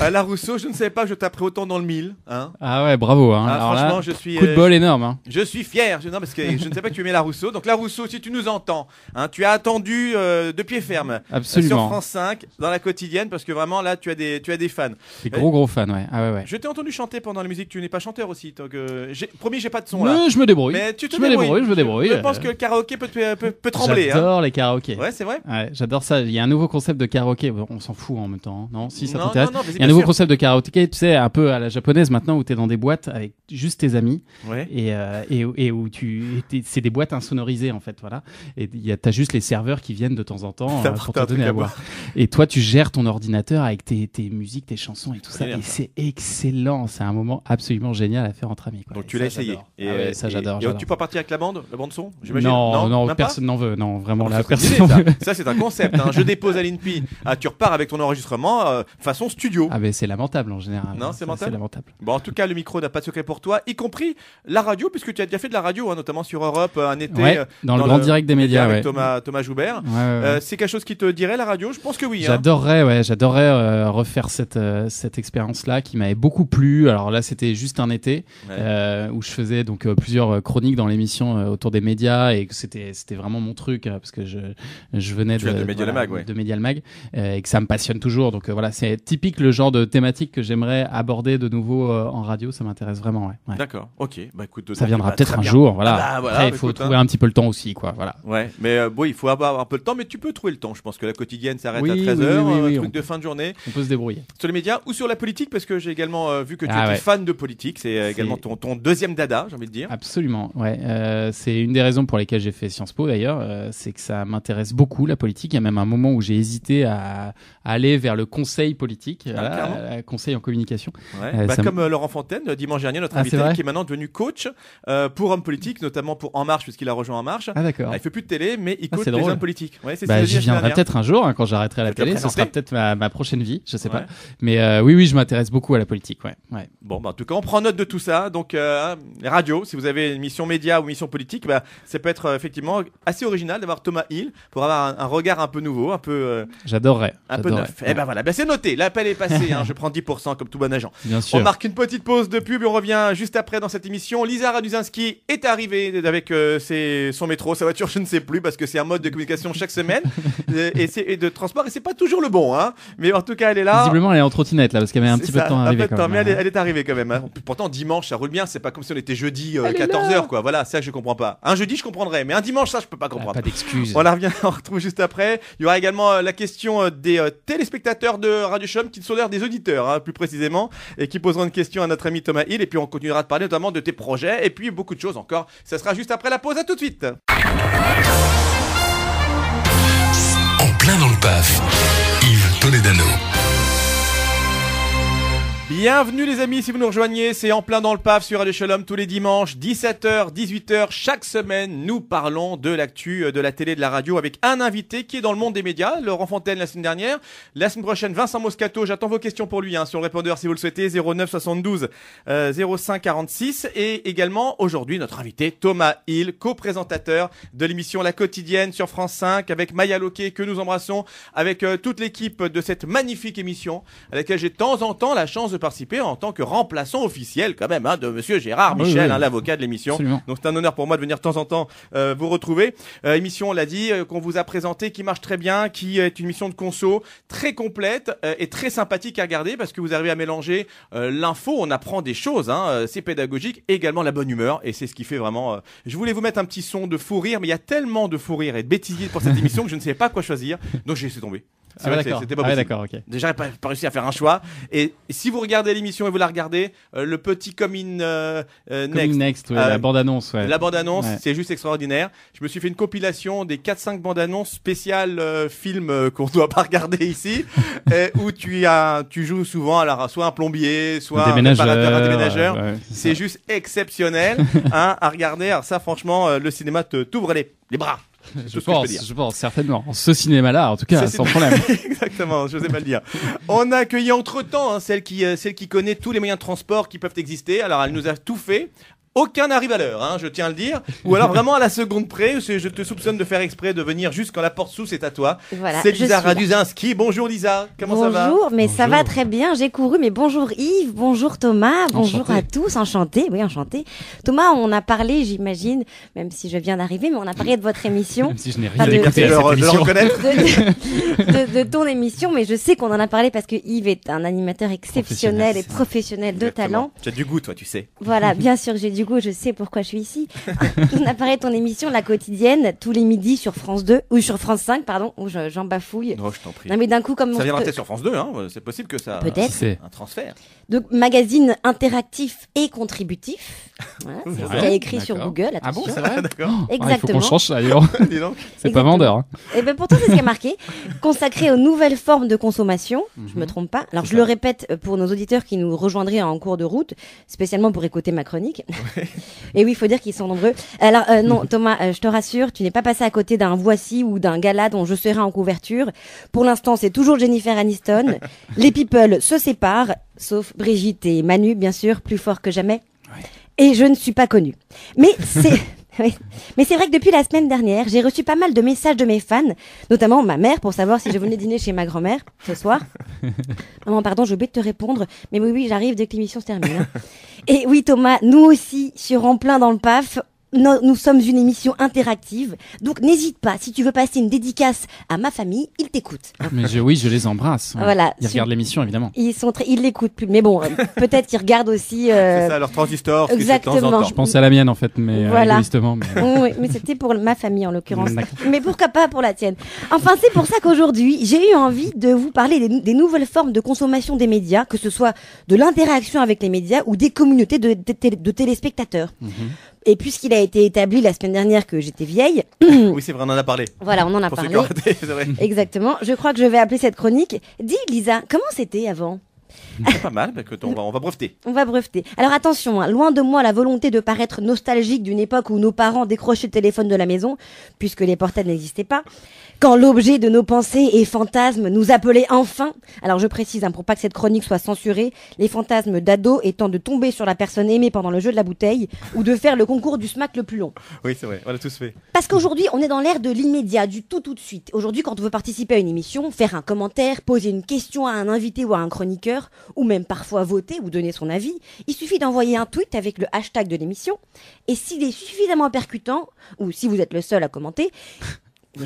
à la Rousseau, je ne savais pas que je taperais autant dans le mille. Hein. Ah ouais, bravo. Hein. Ah, franchement, je suis. Coup de euh, bol énorme. Hein. Je suis fier. non, parce que je ne sais pas que tu aimais la Rousseau. Donc la Rousseau, si tu nous entends, tu as attendu euh, de pied ferme. Euh, Absolument. sur France 5, dans la quotidienne, parce que vraiment là, tu as des, tu as des fans. Des gros, gros fans, ouais. Ah ouais, ouais. Je t'ai entendu chanter pendant la musique. Tu n'es pas chanteur aussi. Donc, euh, promis, j'ai pas de son là. je me débrouille. tu te je débrouilles. je me débrouille. Je pense que le karaoké peut, peut, trembler. J'adore les karaokés. Ouais, c'est vrai. Ouais, j'adore ça. Il y a un nouveau concept de karaoké on s'en fout en même temps. Hein. Non, si ça t'intéresse. Il y a un nouveau concept de Karaoke, tu sais, un peu à la japonaise maintenant où tu es dans des boîtes avec juste tes amis. Ouais. Et, euh, et, où tu. c'est des boîtes insonorisées en fait, voilà. Et tu as juste les serveurs qui viennent de temps en temps euh, pour te donner à boire. Et toi, tu gères ton ordinateur avec tes, tes musiques, tes chansons et tout ça. et c'est excellent. C'est un moment absolument génial à faire entre amis. Donc tu l'as essayé. Ah et ça, j'adore. Tu peux partir avec la bande, la bande son Non, non, personne n'en veut. Non, vraiment, ah, la personne. Ça, c'est un concept. Hein. Je dépose à l'INPI. Ah, tu repars avec ton enregistrement euh, façon studio. Ah, mais c'est lamentable en général. Non, c'est lamentable. Bon, en tout cas, le micro n'a pas de secret pour toi, y compris la radio, puisque tu as déjà fait de la radio, hein, notamment sur Europe euh, un été. Euh, dans, le grand direct des médias. Avec Thomas, Thomas Joubert. c'est quelque chose qui te dirait la radio Je pense que oui. Hein. J'adorerais, ouais, j'adorerais refaire cette, cette expérience-là qui m'avait beaucoup plu. Alors là, c'était juste un été où je faisais donc plusieurs chroniques dans l'émission autour des médias et c'était c'était vraiment mon truc hein, parce que je je venais de, de Média Mag, et que ça me passionne toujours. Donc euh, voilà, c'est typique le genre de thématique que j'aimerais aborder de nouveau euh, en radio. Ça m'intéresse vraiment. Ouais. D'accord. Ok. Bah écoute, ça viendra bah, peut-être un jour. Voilà. Ah, bah, Après, il bah, faut trouver hein. un petit peu le temps aussi, quoi. Voilà. Ouais. Mais euh, bon, il faut avoir un peu le temps, mais tu peux trouver le temps. Je pense que la quotidienne s'arrête à 13 h un truc de fin de journée. On peut se débrouiller. Sur les médias ou sur la politique, parce que j'ai également vu que tu es ah, fan de politique. C'est également ton, ton, deuxième dada, j'ai envie de dire. Absolument. Ouais. c'est une des raisons pour lesquelles j'ai fait Sciences Po d'ailleurs, c'est que ça m'intéresse beaucoup la politique. Il y a même un moment où j'ai hésité à aller vers le conseil politique, ah, euh, euh, conseil en communication. Euh, bah, comme Laurent Fontaine, dimanche dernier, notre ah, invité, qui est maintenant devenu coach pour hommes politiques, notamment pour En Marche, puisqu'il a rejoint En Marche. Ah, d'accord. Ah, il fait plus de télé, mais il coach les hommes politiques. Ouais, bah, je viendrai peut-être un jour, hein, quand j'arrêterai la télé. Ce sera peut-être ma, prochaine vie, je sais pas. Mais oui, oui, je m'intéresse beaucoup à la politique. Ouais. ouais. Bon, bah, en tout cas, on prend note de tout ça. Donc, radio, si vous avez une mission média ou une mission politique, bah, ça peut être effectivement assez original d'avoir Thomas Hill pour avoir un, regard un peu nouveau, un peu. J'adorerais. Un peu neuf. et eh ben voilà, ben, c'est noté. L'appel est passé. Hein. Je prends 10% comme tout bon agent. Bien sûr. On marque une petite pause de pub et on revient juste après dans cette émission. Lisa Raduzinski est arrivée avec euh, ses, son métro, sa voiture, je ne sais plus parce que c'est un mode de communication chaque semaine euh, et, de transport et c'est pas toujours le bon. Hein. Mais en tout cas, elle est là. Visiblement, elle est en trottinette là parce qu'elle met un petit peu de temps à arriver. Quand Mais elle est, arrivée quand même. Hein. Pourtant, dimanche, ça roule bien. C'est pas comme si on était jeudi 14h euh, quoi. Voilà, ça je comprends pas. Un jeudi, je comprendrais, mais un dimanche, ça, je peux pas ah, comprendre. pas d'excuses. On la revient, on retrouve juste après. Il y aura également la question des euh, téléspectateurs de Radio Chum qui sont d'ailleurs des auditeurs, hein, plus précisément, et qui poseront une question à notre ami Thomas Hill. Et puis on continuera de parler notamment de tes projets et puis beaucoup de choses encore. Ça sera juste après la pause. À tout de suite. En plein dans le paf, Yves Toledano. Bienvenue les amis, si vous nous rejoignez, c'est en plein dans le paf sur Shalom tous les dimanches, 17h, 18h, chaque semaine, nous parlons de l'actu euh, de la télé, de la radio avec un invité qui est dans le monde des médias, Laurent Fontaine la semaine dernière, la semaine prochaine Vincent Moscato, j'attends vos questions pour lui hein, sur répondeur si vous le souhaitez, 09 72 05 46 et également aujourd'hui notre invité Thomas Hill, co-présentateur de l'émission La Quotidienne sur France 5 avec Maya Loquet que nous embrassons, avec euh, toute l'équipe de cette magnifique émission à laquelle j'ai de temps en temps la chance de participer en tant que remplaçant officiel quand même hein, de Monsieur Gérard Michel, hein, l'avocat de l'émission. Donc c'est un honneur pour moi de venir de temps en temps euh, vous retrouver. Euh, émission, on l'a dit, euh, qu'on vous a présentée, qui marche très bien, qui est une mission de conso très complète et très sympathique à regarder parce que vous arrivez à mélanger l'info, on apprend des choses, hein, c'est pédagogique, également la bonne humeur et c'est ce qui fait vraiment. Je voulais vous mettre un petit son de fou rire, mais il y a tellement de fou rire et de bêtises pour cette émission que je ne sais pas quoi choisir, donc j'ai laissé tomber. Ah bah c'est C'était pas ah possible. Déjà, j'ai pas, pas, réussi à faire un choix. Et si vous regardez l'émission et vous la regardez, euh, le petit Coming euh, euh, Next, next la bande annonce, ouais. La bande annonce, c'est juste extraordinaire. Je me suis fait une compilation des 4-5 bandes annonces spéciales films qu'on doit pas regarder ici, où tu as, tu joues souvent alors soit un plombier, soit un réparateur, un déménageur. c'est juste exceptionnel hein, à regarder. Alors ça, franchement, le cinéma te t'ouvre les bras. Je pense, je, pense, certainement. Ce cinéma-là, en tout cas, sans problème. Exactement, je sais pas le dire. On a accueilli entre-temps hein, celle, qui, euh, celle qui connaît tous les moyens de transport qui peuvent exister. Alors, elle nous a tout fait. Aucun n'arrive à l'heure, hein, je tiens à le dire. Ou alors vraiment à la seconde près, je te soupçonne de faire exprès de venir juste quand la porte sous c'est à toi. c'est Lisa Raduzinski. Bonjour Lisa, comment ça va Bonjour, mais ça va très bien, j'ai couru. Mais bonjour Yves, bonjour Thomas, bonjour à tous, enchanté, oui enchanté. Thomas, on a parlé, j'imagine, même si je viens d'arriver, mais on a parlé de votre émission. Même si je n'ai rien de, de, de, de, ton émission, mais je sais qu'on en a parlé parce que Yves est un animateur exceptionnel et professionnel de talent. Tu as du goût toi, tu sais. Voilà, bien sûr j'ai du du coup, je sais pourquoi je suis ici. On apparaît ton émission, la quotidienne, tous les midis sur France 2, ou sur France 5, pardon, où j'en bafouille. Non, je t'en prie. Non, mais d'un coup, comme. Ça vient peut sur France 2, hein, c'est possible que ça. Peut-être. Un transfert. Donc, magazine interactif et contributif. c'est ce qu'il y a écrit sur Google. Attention. Ah bon, c'est vrai, d'accord. Oh, Exactement. il faut qu'on change c'est pas vendeur. Et hein. eh ben pourtant, c'est ce qui a marqué. Consacré aux nouvelles formes de consommation, mhm. je me trompe pas. Alors, je le répète euh, pour nos auditeurs qui nous rejoindraient en cours de route, spécialement pour écouter ma chronique. Et oui, il faut dire qu'ils sont nombreux. Alors euh, non, Thomas, euh, je te rassure, tu n'es pas passé à côté d'un voici ou d'un gala dont je serai en couverture. Pour l'instant, c'est toujours Jennifer Aniston. Les people se séparent, sauf Brigitte et Manu, bien sûr, plus fort que jamais. Et je ne suis pas connue. Mais c'est... Mais c'est vrai que depuis la semaine dernière, j'ai reçu pas mal de messages de mes fans, notamment ma mère pour savoir si je venais dîner chez ma grand-mère ce soir. Maman, pardon, je vais te répondre, mais oui, oui, j'arrive dès que l'émission se termine. Hein. Et oui, Thomas, nous aussi, sur En plein dans le paf, nous, sommes une émission interactive. Donc n'hésite pas, si tu veux passer une dédicace à ma famille, ils t'écoutent. Ah, mais oui, je les embrasse. Voilà. Ils regardent l'émission, évidemment. Ils sont très, ils l'écoutent plus. Mais bon, euh, peut-être qu'ils regardent aussi. Euh, c'est ça, leur transistor. Exactement. De temps en temps. Je pensais à la mienne, en fait, mais euh, voilà. justement. Mais... c'était pour ma famille, en l'occurrence. mais pourquoi pas pour la tienne Enfin, c'est pour ça qu'aujourd'hui, j'ai eu envie de vous parler des, nouvelles formes de consommation des médias, que ce soit de l'interaction avec les médias ou des communautés de, téléspectateurs. Mhm. Et puisqu'il a été établi la semaine dernière que j'étais vieille. oui, c'est vrai, on en a parlé. Voilà, on en a parlé. Exactement. Je crois que je vais appeler cette chronique. Dis, Lisa, comment c'était avant hmm, pas mal, que bah, on, va, on va breveter. On va breveter. Alors attention, hein, loin de moi la volonté de paraître nostalgique d'une époque où nos parents décrochaient le téléphone de la maison, puisque les portables n'existaient pas. Quand l'objet de nos pensées et fantasmes nous appelait enfin, alors je précise, hein, pour pas que cette chronique soit censurée, les fantasmes d'ado étant de tomber sur la personne aimée pendant le jeu de la bouteille ou de faire le concours du smack le plus long. Oui, c'est vrai, on l'a tous fait. Parce qu'aujourd'hui, on est dans l'ère de l'immédiat, du tout tout de suite. Aujourd'hui, quand on veut participer à une émission, faire un commentaire, poser une question à un invité ou à un chroniqueur, ou même parfois voter ou donner son avis, il suffit d'envoyer un tweet avec le hashtag de l'émission, et s'il est suffisamment percutant, ou si vous êtes le seul à commenter,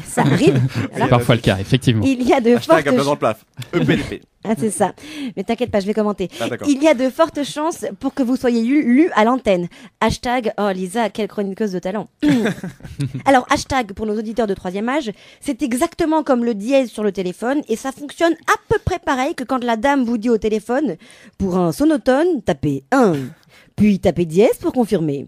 ça arrive. C'est parfois le cas, effectivement. Il y a de fortes e Ah, c'est ça. Mais t'inquiète pas, je vais commenter. Bah, il y a de fortes chances pour que vous soyez lu, lu à l'antenne. Hashtag, oh Lisa, quelle chroniqueuse de talent. Alors, hashtag pour nos auditeurs de troisième âge, c'est exactement comme le dièse sur le téléphone et ça fonctionne à peu près pareil que quand la dame vous dit au téléphone, pour un sonotone, tapez 1, puis tapez dièse pour confirmer.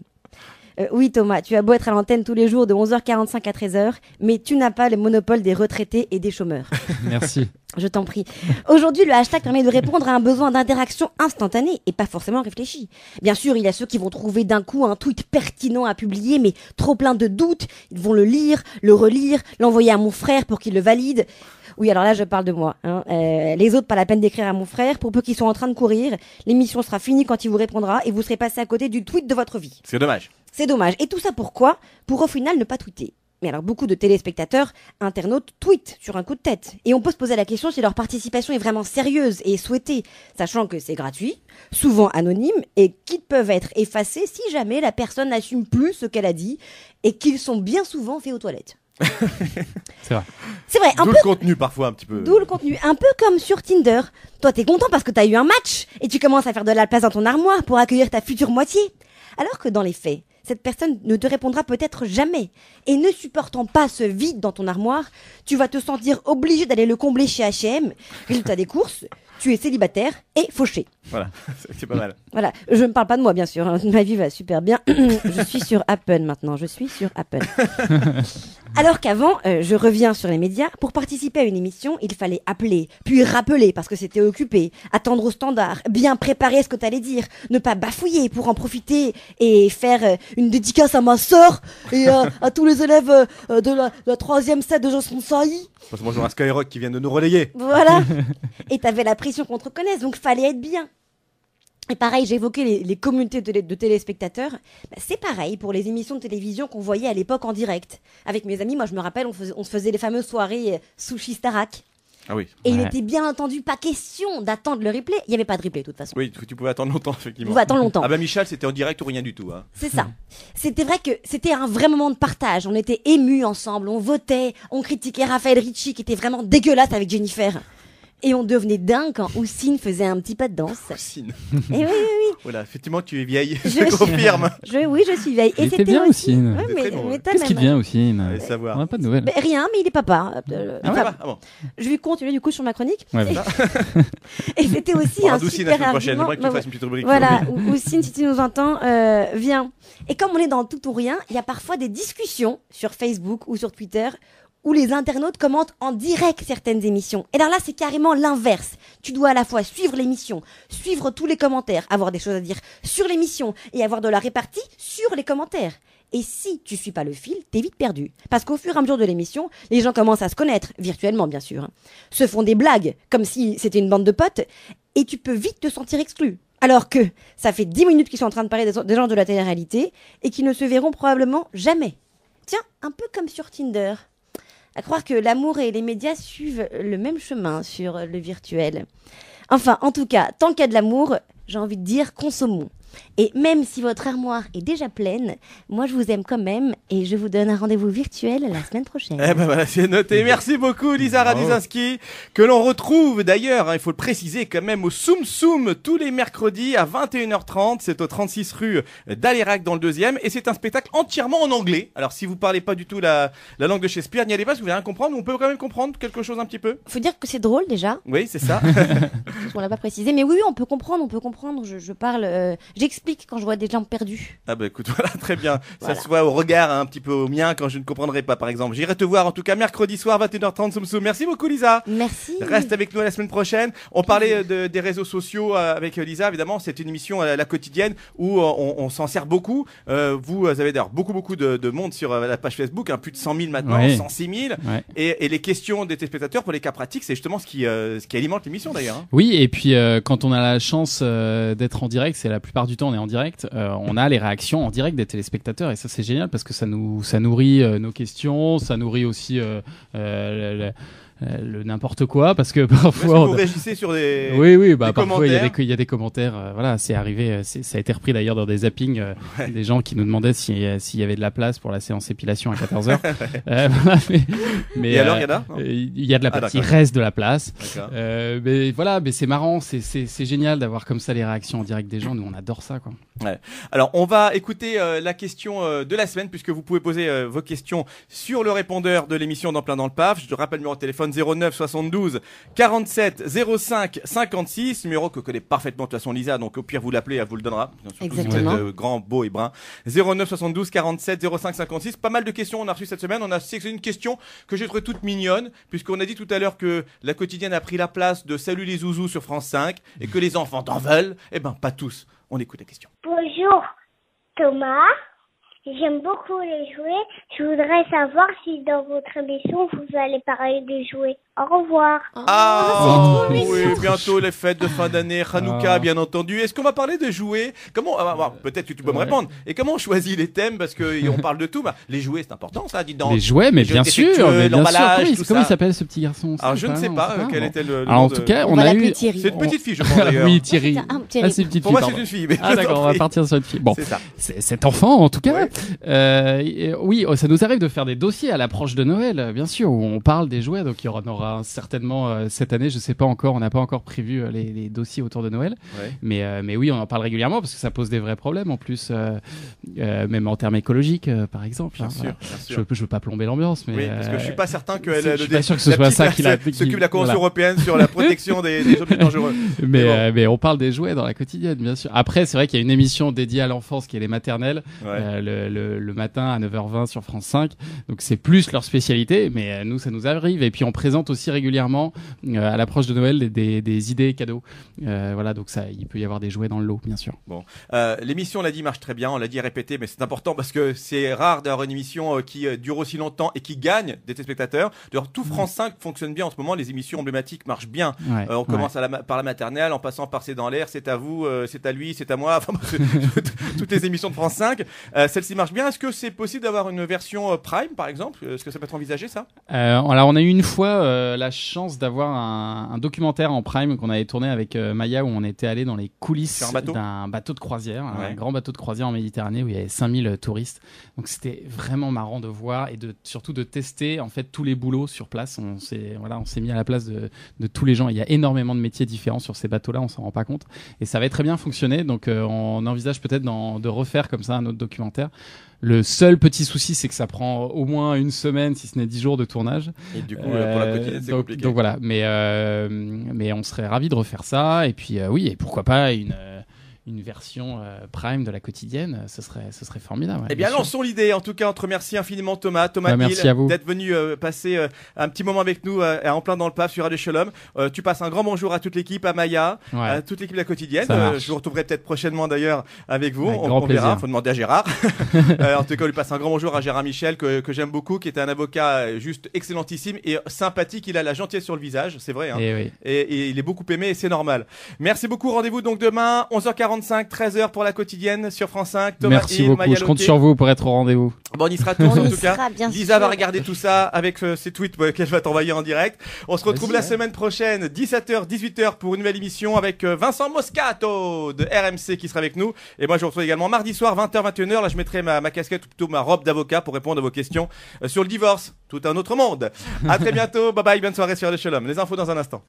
Euh, oui Thomas, tu as beau être à l'antenne tous les jours de 11h45 à 13h, mais tu n'as pas le monopole des retraités et des chômeurs. Merci. Je t'en prie. Aujourd'hui, le hashtag permet de répondre à un besoin d'interaction instantanée et pas forcément réfléchi. Bien sûr, il y a ceux qui vont trouver d'un coup un tweet pertinent à publier, mais trop plein de doutes, ils vont le lire, le relire, l'envoyer à mon frère pour qu'il le valide. Oui, alors là, je parle de moi. Hein. Euh, les autres, pas la peine d'écrire à mon frère. Pour peu qu'ils sont en train de courir, l'émission sera finie quand il vous répondra et vous serez passé à côté du tweet de votre vie. C'est dommage. C'est dommage. Et tout ça pourquoi Pour au final ne pas tweeter. Mais alors beaucoup de téléspectateurs, internautes, tweetent sur un coup de tête. Et on peut se poser la question si leur participation est vraiment sérieuse et souhaitée, sachant que c'est gratuit, souvent anonyme, et qu'ils peuvent être effacés si jamais la personne n'assume plus ce qu'elle a dit, et qu'ils sont bien souvent faits aux toilettes. c'est vrai. C'est vrai. Un D'où le contenu parfois un petit peu. D'où le contenu. Un peu comme sur Tinder. Toi t'es content parce que t'as eu un match, et tu commences à faire de la place dans ton armoire pour accueillir ta future moitié. Alors que dans les faits, cette personne ne te répondra peut-être jamais. Et ne supportant pas ce vide dans ton armoire, tu vas te sentir obligé d'aller le combler chez H&M. Résultat des courses, tu es célibataire fauché. Voilà, c'est pas mal. voilà, je ne parle pas de moi, bien sûr. Hein. Ma vie va super bien. je suis sur Apple maintenant. Je suis sur Apple. Alors qu'avant, euh, je reviens sur les médias. Pour participer à une émission, il fallait appeler, puis rappeler parce que c'était occupé, attendre au standard, bien préparer ce que tu allais dire, ne pas bafouiller pour en profiter et faire euh, une dédicace à ma soeur et à tous les élèves euh, de la, troisième set de jean Sailly. Je C'est bonjour Skyrock qui vient de nous relayer. Voilà. et t'avais la pression qu'on te reconnaisse, donc fallait être bien. Et pareil, j'évoquais les, les communautés de, de téléspectateurs. Bah, c'est pareil pour les émissions de télévision qu'on voyait à l'époque en direct. Avec mes amis, moi je me rappelle, on, faisait, se faisait les fameuses soirées euh, sushi starak. Ah oui. Et il n'était bien entendu pas question d'attendre le replay. Il n'y avait pas de replay de toute façon. Oui, tu pouvais attendre longtemps, effectivement. Tu pouvais attendre longtemps. ah bah Michel, c'était en direct ou rien du tout. Hein. C'est ça. C'était vrai que c'était un vrai moment de partage. On était émus ensemble, on votait, on critiquait Raphaël Ricci qui était vraiment dégueulasse avec Jennifer. Et on devenait dingue quand Oussine faisait un petit pas de danse. Oussine. Et eh oui, oui, oui. Voilà, oh effectivement, tu es vieille, je, confirme. oui, je suis vieille. Et c'était bien Oussine. mais, bon, Qu'est-ce qui hein. vient, Oussine Allez savoir. On n'a pas de nouvelles. rien, mais il est papa. Euh, ah, bah, ah Je vais continuer du coup sur ma chronique. et, et c'était aussi un super argument. Prochaine. que tu bah, fasses une petite rubrique. Voilà, Oussine, si tu nous entends, euh, viens. Et comme on est dans tout ou rien, il y a parfois des discussions sur Facebook ou sur Twitter où les internautes commentent en direct certaines émissions. Et alors là, c'est carrément l'inverse. Tu dois à la fois suivre l'émission, suivre tous les commentaires, avoir des choses à dire sur l'émission et avoir de la répartie sur les commentaires. Et si tu suis pas le fil, t'es vite perdu. Parce qu'au fur et à mesure de l'émission, les gens commencent à se connaître, virtuellement bien sûr, hein. se font des blagues, comme si c'était une bande de potes, et tu peux vite te sentir exclu. Alors que ça fait 10 minutes qu'ils sont en train de parler des gens de la télé-réalité et qu'ils ne se verront probablement jamais. Tiens, un peu comme sur Tinder à croire que l'amour et les médias suivent le même chemin sur le virtuel. Enfin, en tout cas, tant qu'il y a de l'amour, j'ai envie de dire consommons. Et même si votre armoire est déjà pleine, moi je vous aime quand même et je vous donne un rendez-vous virtuel la semaine prochaine. Eh ben voilà, c'est noté. Eh Merci beaucoup Lisa Raduzinski, que l'on retrouve d'ailleurs, hein, il faut le préciser quand même, au Soum Soum tous les mercredis à 21h30. C'est au 36 rue d'Alérac dans le deuxième et c'est un spectacle entièrement en anglais. Alors si vous parlez pas du tout la, la langue de Shakespeare, n'y allez pas, vous allez rien comprendre. On peut quand même comprendre quelque chose un petit peu. Faut dire que c'est drôle déjà. Oui, c'est ça. on l'a pas précisé, mais oui, on peut comprendre, on peut comprendre. Je, parle, euh, J'explique quand je vois des gens perdus. Ah bah écoute, voilà, très bien. Ça se voit au regard hein, un petit peu au mien quand je ne comprendrai pas, par exemple. J'irai te voir en tout cas mercredi soir 21h30 Soumsou. Merci beaucoup Lisa. Merci. Reste avec nous la semaine prochaine. On parlait euh, des réseaux sociaux euh, avec euh, Lisa, évidemment. C'est une émission la quotidienne où on, s'en sert beaucoup. vous avez d'ailleurs beaucoup beaucoup de, monde sur la page Facebook, hein, plus de 100 000 maintenant, 106 000. Et, les questions des téléspectateurs pour les cas pratiques, c'est justement ce qui, ce qui alimente l'émission d'ailleurs. Hein. Oui, et puis quand on a la chance d'être en direct, c'est la plupart du temps, on est en direct, euh, on a les réactions en direct des téléspectateurs et ça c'est génial parce que ça nous ça nourrit euh, nos questions, ça nourrit aussi euh, euh, le n'importe quoi parce que parfois vous réagissez sur des oui oui bah parfois il y, a des commentaires euh, voilà c'est arrivé euh, ça a été repris d'ailleurs dans des zappings des gens qui nous demandaient s'il y avait de la place pour la séance épilation à 14 h mais, alors il y a de la ah, place il reste de la place mais voilà mais c'est marrant c'est c'est génial d'avoir comme ça les réactions en direct des gens nous on adore ça quoi ouais. alors on va écouter la question de la semaine puisque vous pouvez poser vos questions sur le répondeur de l'émission dans plein dans le paf je te rappelle le numéro de téléphone 09 72 47 05 56, numéro que connaît parfaitement de toute façon Lisa, donc au pire vous l'appelez, elle vous le donnera. Exactement si vous êtes grand, beau et brun. 09 72 47 05 56. Pas mal de questions on a reçu cette semaine. On a sélectionné une question que j'ai trouvée toute mignonne, puisqu'on a dit tout à l'heure que la quotidienne a pris la place de Salut les zouzous sur France 5 et que les enfants en veulent. Eh ben, pas tous. On écoute la question. Bonjour, Thomas. J'aime beaucoup les jouets. Je voudrais savoir si dans votre émission vous allez parler de jouets. Au revoir. Ah, ah, ah oui, bientôt les fêtes de fin d'année, ah. Hanouka, bien entendu. Est-ce qu'on va parler de jouets Comment Peut-être que tu peux me répondre. Et comment on choisit les thèmes Parce qu'on parle de tout. Bah, les jouets, c'est important, ça, dit donc. Les jouets, mais bien sûr. Comment, il, s'appelle ce petit garçon je ne sais pas, quel était le. en tout cas, on, a eu. C'est une petite fille, je oui, c'est une petite fille. Pour moi, c'est une fille. on va partir sur fille. cet enfant, en tout cas. Euh, oui, oh, ça nous arrive de faire des dossiers à l'approche de Noël, bien sûr, où on parle des jouets. Donc, il y aura bah, certainement euh, cette année. Je ne sais pas encore, on n'a pas encore prévu euh, les, dossiers autour de Noël. Mais, euh, mais oui, on en parle régulièrement parce que ça pose des vrais problèmes en plus, même en termes écologiques, par exemple. Hein. Bien sûr, Je ne veux pas plomber l'ambiance. Mais, oui, parce que je suis pas certain que sûr que ce soit ça qui s'occupe de la Convention européenne sur la protection des, objets dangereux. Mais, mais, on parle des jouets dans la quotidienne, bien sûr. Après, c'est vrai qu'il y a une émission dédiée à l'enfance qui est les maternelles, le, matin à 9h20 sur France 5. Donc c'est plus leur spécialité, mais nous, ça nous arrive. Et puis on présente aussi régulièrement euh, à l'approche de Noël des, idées cadeaux. Euh, voilà, donc ça, il peut y avoir des jouets dans le lot, bien sûr. Bon, euh, l'émission, on l'a dit, marche très bien. On l'a dit répété, mais c'est important parce que c'est rare d'avoir une émission qui dure aussi longtemps et qui gagne des téléspectateurs. D'ailleurs, tout France 5 fonctionne bien en ce moment. Les émissions emblématiques marchent bien. on commence à par la maternelle, en passant par C'est dans l'air, c'est à vous, c'est à lui, c'est à moi. toutes les émissions de France 5. Celle-ci marche bien. Est-ce que c'est possible d'avoir une version Prime, par exemple Est-ce que ça peut être envisagé, ça Alors, on a eu une fois euh, la chance d'avoir un, documentaire en prime qu'on avait tourné avec euh, Maya où on était allé dans les coulisses d'un bateau de croisière, un grand bateau de croisière en Méditerranée où il y avait 5000 euh, touristes. Donc c'était vraiment marrant de voir et de, surtout de tester en fait tous les boulots sur place. On s'est mis à la place de, tous les gens. Il y a énormément de métiers différents sur ces bateaux-là, on s'en rend pas compte. Et ça avait très bien fonctionné. Donc on envisage peut-être de refaire comme ça un autre documentaire. Le seul petit souci, c'est que ça prend au moins une semaine, si ce n'est dix jours de tournage. Et du coup, pour la euh, c'est donc, voilà, mais, euh, mais on serait ravis de refaire ça. Et puis euh, oui, et pourquoi pas une, une version euh, prime de la quotidienne, ce serait, ce serait formidable. et eh bien, lançons l'idée. En tout cas, on te remercie infiniment, Thomas. Thomas, bah, vous d'être venu euh, passer euh, un petit moment avec nous en plein dans le PAF sur Radio Shalom. tu passes un grand bonjour à toute l'équipe, à Maya, à toute l'équipe de la quotidienne. je vous retrouverai peut-être prochainement d'ailleurs avec vous. on, grand verra. Il faut demander à Gérard. en tout cas, on lui passe un grand bonjour à Gérard Michel, que, que j'aime beaucoup, qui était un avocat juste excellentissime et sympathique. Il a la gentillesse sur le visage, c'est vrai. Hein. Eh et, et il est beaucoup aimé et c'est normal. Merci beaucoup. Rendez-vous donc demain, 11h40 25 13h pour la quotidienne sur France 5. Merci beaucoup, je compte sur vous pour être au rendez-vous. Bon, on y sera tous en tout cas. Lisa va regarder tout ça avec euh, ses tweets que qu'elle va t'envoyer en direct. On se retrouve la semaine prochaine, 17h, 18h pour une nouvelle émission avec euh, Vincent Moscato de RMC qui sera avec nous. Et moi, je vous retrouve également mardi soir, 20h, 21h. Là, je mettrai ma, casquette ou plutôt ma robe d'avocat pour répondre à vos questions euh, sur le divorce. Tout un autre monde. À très bientôt. Bye bye. Bonne soirée sur les Shalom. Les infos dans un instant.